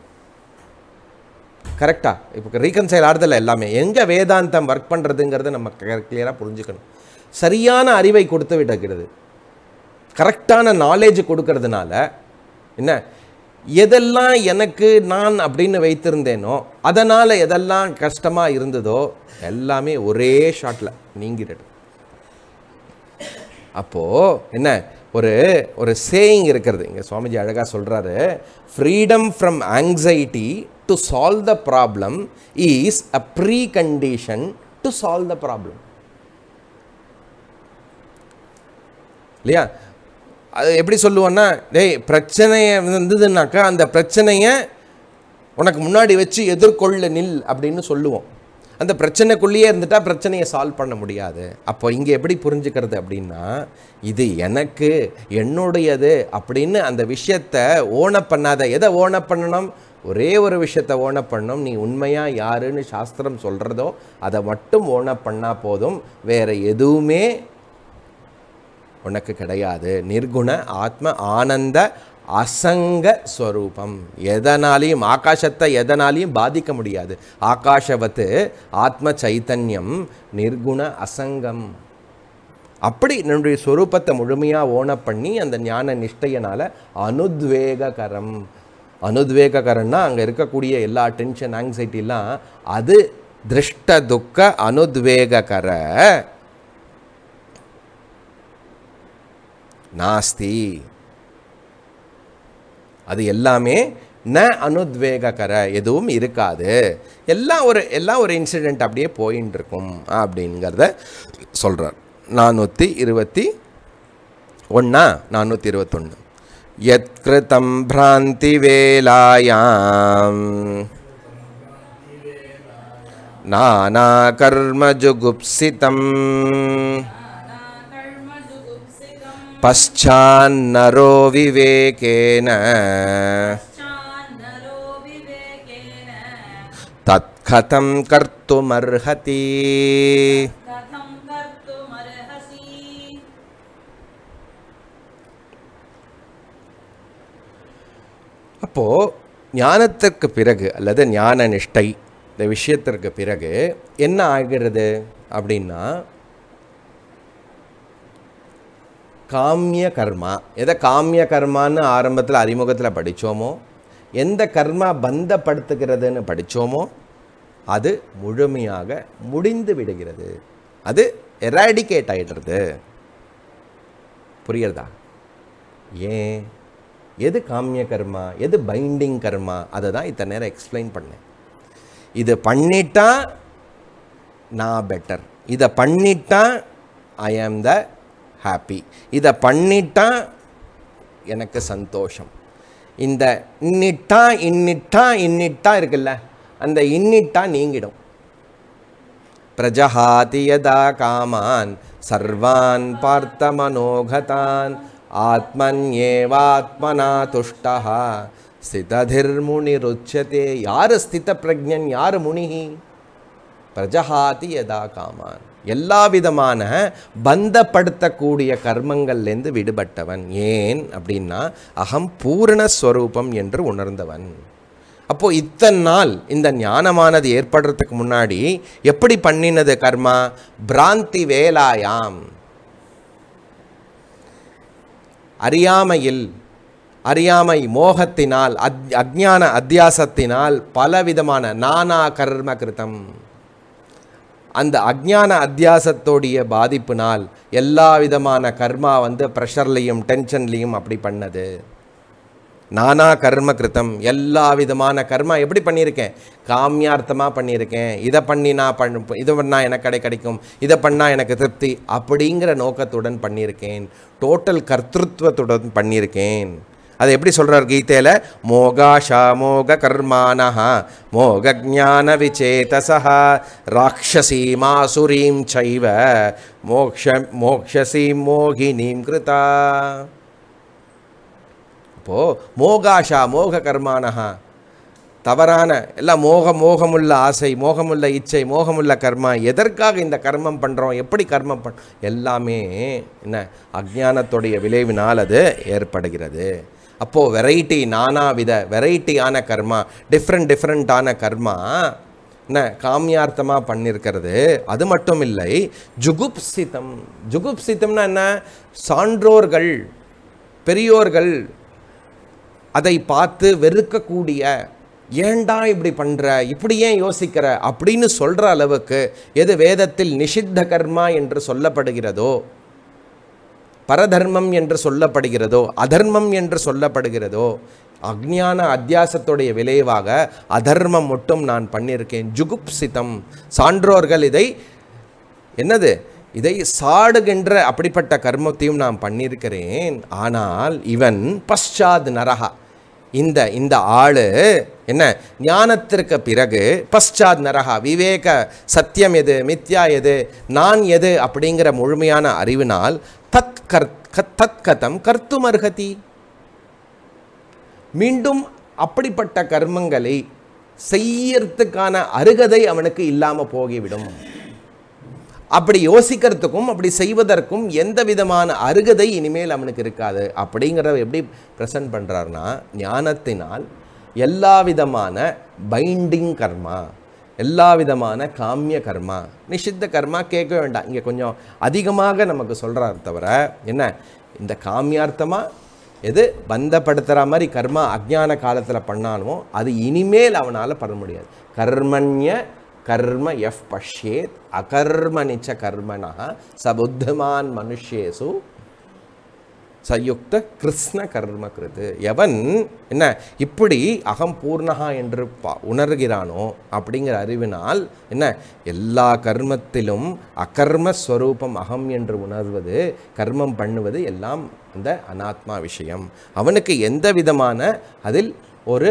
[SPEAKER 1] கரெக்டாக இப்போ ரீகன்சைல் ஆறுதல் எல்லாமே எங்கே வேதாந்தம் ஒர்க் பண்ணுறதுங்கிறத நம்ம கிளியராக புரிஞ்சுக்கணும் சரியான அறிவை கொடுத்து விட்டுக்கிறது கரெக்டான நாலேஜ் கொடுக்கறதுனால என்ன எதெல்லாம் எனக்கு நான் அப்படின்னு வைத்திருந்தேனோ அதனால் எதெல்லாம் கஷ்டமாக இருந்ததோ எல்லாமே ஒரே ஷாட்டில் நீங்கிடு அப்போது என்ன ஒரு ஒரு சேயிங் இருக்கிறது இங்கே சுவாமிஜி அழகாக சொல்கிறாரு freedom from anxiety to solve the problem is a precondition to solve the problem இல்லையா அது எப்படி சொல்லுவோன்னா டேய் பிரச்சனையை வந்ததுனாக்கா அந்த பிரச்சனையை உனக்கு முன்னாடி வச்சு எதிர்கொள்ள நில் அப்படின்னு சொல்லுவோம் அந்த பிரச்சனைக்குள்ளேயே இருந்துட்டால் பிரச்சனையை சால்வ் பண்ண முடியாது அப்போ இங்கே எப்படி புரிஞ்சுக்கிறது அப்படின்னா இது எனக்கு என்னுடையது அப்படின்னு அந்த விஷயத்தை ஓனப் பண்ணாத எதை ஓனப் பண்ணணும் ஒரே ஒரு விஷயத்தை ஓனப் பண்ணணும் நீ உண்மையாக யாருன்னு சாஸ்திரம் சொல்கிறதோ அதை மட்டும் ஓனப் பண்ணால் போதும் வேறு எதுவுமே உனக்கு கிடையாது நிர்குண ஆத்ம ஆனந்த அசங்க ஸ்வரூபம் எதனாலையும் ஆகாசத்தை எதனாலையும் பாதிக்க முடியாது ஆகாஷவத்து ஆத்ம சைத்தன்யம் நிர்குண அசங்கம் அப்படி என்னுடைய ஸ்வரூபத்தை முழுமையாக ஓனப் பண்ணி அந்த ஞான நிஷ்டையனால் அனுத்வேககரம் அனுத்வேககரம்னா அங்கே இருக்கக்கூடிய எல்லா டென்ஷன் ஆங்ஸைட்டிலாம் அது திருஷ்ட துக்க அனுத்வேககர நாஸ்தி அது எல்லாமே ந அனுத்வேககர எதுவும் இருக்காது எல்லாம் ஒரு எல்லாம் ஒரு இன்சிடெண்ட் அப்படியே போயின்னு இருக்கும் அப்படிங்கிறத சொல்கிறார் நானூற்றி இருபத்தி ஒன்றா நானூற்றி இருபத்தொன்று யத்கிருதம் பிராந்தி வேலாயாம் நானா கர்மஜுகுப்சிதம் पश्चान्नरो विवेकेन तत्कथं கர்த்துமர்ஹதி அப்போ ஞானத்திற்கு பிறகு அல்லது ஞான நிஷ்டை இந்த விஷயத்திற்கு பிறகு என்ன ஆகிறது அப்படின்னா காமிய கர்மா எதை காமிய கர்மான்னு ஆரம்பத்தில் அறிமுகத்தில் படித்தோமோ எந்த கர்மா பந்தப்படுத்துகிறதுன்னு படித்தோமோ அது முழுமையாக முடிந்து விடுகிறது அது எராடிகேட் ஆகிடுறது புரியுறதா ஏன் எது காமிய கர்மா எது பைண்டிங் கர்மா அதை தான் இத்தனை நேரம் எக்ஸ்பிளைன் பண்ணேன் இது பண்ணிட்டா நான் பெட்டர் இதை பண்ணிட்டா ஐ ஆம் த ஹாப்பி இதை பண்ணிட்டா எனக்கு சந்தோஷம் இந்த இன்னிட்டா இன்னிட்டா இன்னிட்டா இருக்குல்ல அந்த இன்னிட்டா நீங்கிடும் பிரஜஹாதியதா காமான் சர்வான் பார்த்த மனோகதான் ஆத்மன்யேவாத்மனா துஷ்டா முனி ருச்சதே யார் ஸ்தித பிரஜன் யார் முனிஹி பிரஜஹாதி யதா காமான் எல்லா விதமான பந்தப்படுத்தக்கூடிய கர்மங்கள்லேருந்து விடுபட்டவன் ஏன் அப்படின்னா அகம் பூரணஸ்வரூபம் என்று உணர்ந்தவன் அப்போது இத்தனை நாள் இந்த ஞானமானது ஏற்படுறதுக்கு முன்னாடி எப்படி பண்ணினது கர்மா பிராந்தி வேலாயாம் அறியாமையில் அறியாமை மோகத்தினால் அத் அஜான அத்தியாசத்தினால் பலவிதமான நானா கர்ம கிருத்தம் அந்த அஜ்ஞான அத்தியாசத்தோடைய பாதிப்பினால் எல்லா விதமான கர்மா வந்து ப்ரெஷர்லேயும் டென்ஷன்லேயும் அப்படி பண்ணது நானா கர்ம கிருத்தம் எல்லா விதமான கர்மா எப்படி பண்ணியிருக்கேன் காமியார்த்தமாக பண்ணியிருக்கேன் இதை பண்ணி நான் பண் இதை பண்ணால் எனக்கு கடை கிடைக்கும் இதை பண்ணால் எனக்கு திருப்தி அப்படிங்கிற நோக்கத்துடன் பண்ணியிருக்கேன் டோட்டல் கர்த்திருவத்துடன் பண்ணியிருக்கேன் அது எப்படி சொல்கிறார் கீதையில் மோகாஷா மோக கர்மானஹா மோக ஜான விச்சேதசா மாசுரீம் சைவ மோக்ஷ மோக்ஷசி மோகினீம் கிருதா இப்போது மோகாஷா மோக கர்மானஹா தவறான எல்லாம் மோக மோகமுள்ள ஆசை மோகமுள்ள இச்சை மோகமுள்ள கர்மா எதற்காக இந்த கர்மம் பண்ணுறோம் எப்படி கர்மம் பண் எல்லாமே என்ன அஜானத்துடைய விளைவினால் அது ஏற்படுகிறது அப்போது வெரைட்டி நானாவித வெரைட்டியான கர்மா டிஃப்ரெண்ட் டிஃப்ரெண்ட்டான கர்மா என்ன காமியார்த்தமாக பண்ணியிருக்கிறது அது மட்டும் இல்லை ஜுகுப்சிதம் ஜுகுப்சிதம்னா என்ன சான்றோர்கள் பெரியோர்கள் அதை பார்த்து வெறுக்கக்கூடிய ஏண்டா இப்படி பண்ணுற இப்படி ஏன் யோசிக்கிற அப்படின்னு சொல்கிற அளவுக்கு எது வேதத்தில் நிஷித்த கர்மா என்று சொல்லப்படுகிறதோ பரதர்மம் என்று சொல்லப்படுகிறதோ அதர்மம் என்று சொல்லப்படுகிறதோ அக்ஞான அத்தியாசத்துடைய விளைவாக அதர்மம் மட்டும் நான் பண்ணியிருக்கேன் ஜுகுப்சிதம் சான்றோர்கள் இதை என்னது இதை சாடுகின்ற அப்படிப்பட்ட கர்மத்தையும் நான் பண்ணியிருக்கிறேன் ஆனால் இவன் பஷாத் நரகா இந்த இந்த ஆள் என்ன ஞானத்திற்கு பிறகு பஷாத் நரகா விவேக சத்தியம் எது மித்யா எது நான் எது அப்படிங்கிற முழுமையான அறிவினால் தத் கர் தத் கதம் கர்த்துமர்ஹதி மீண்டும் அப்படிப்பட்ட கர்மங்களை செய்யறதுக்கான அருகதை அவனுக்கு இல்லாமல் போகிவிடும் அப்படி யோசிக்கிறதுக்கும் அப்படி செய்வதற்கும் எந்த விதமான அருகதை இனிமேல் அவனுக்கு இருக்காது அப்படிங்கிறத எப்படி ப்ரெசன்ட் பண்ணுறாருனா ஞானத்தினால் எல்லா விதமான பைண்டிங் கர்மா எல்லா விதமான காமிய கர்மா நிஷித்த கர்மா கேட்க வேண்டாம் இங்கே கொஞ்சம் அதிகமாக நமக்கு சொல்கிறார் தவிர என்ன இந்த காமியார்த்தமாக எது பந்தப்படுத்துகிற மாதிரி கர்மா அஜான காலத்தில் பண்ணாலும் அது இனிமேல் அவனால் பண்ண முடியாது கர்மண்ய கர்ம எஃப் பஷ்யேத் அகர்மணிச்ச கர்மனாக சபுத்தமான் மனுஷேசு சயுக்த கிருஷ்ண கர்ம கிருது எவன் என்ன இப்படி அகம் பூர்ணகா என்று பா உணர்கிறானோ அப்படிங்கிற அறிவினால் என்ன எல்லா கர்மத்திலும் அகர்மஸ்வரூபம் அகம் என்று உணர்வது கர்மம் பண்ணுவது எல்லாம் அந்த அனாத்மா விஷயம் அவனுக்கு எந்த விதமான அதில் ஒரு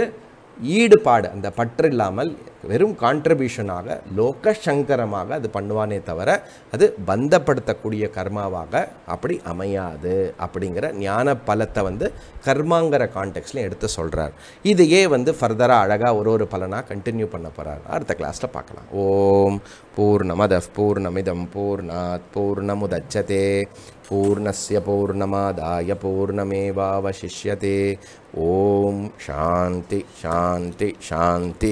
[SPEAKER 1] ஈடுபாடு அந்த பற்று இல்லாமல் வெறும் கான்ட்ரிபியூஷனாக லோக சங்கரமாக அது பண்ணுவானே தவிர அது பந்தப்படுத்தக்கூடிய கர்மாவாக அப்படி அமையாது அப்படிங்கிற ஞான பலத்தை வந்து கர்மாங்கிற கான்டெக்ட்லையும் எடுத்து சொல்கிறார் இதையே வந்து ஃபர்தராக அழகாக ஒரு ஒரு பலனாக கண்டினியூ பண்ண போகிறார் அடுத்த கிளாஸில் பார்க்கலாம் ஓம் பூர்ணமத பூர்ணமிதம் பூர்ணாத் பூர்ணமுதச்சதே பூர்ணஸ்ய பூர்ணமாதாய பூர்ணமேவாவசிஷ்யதே ஓம் சாந்தி சாந்தி சாந்தி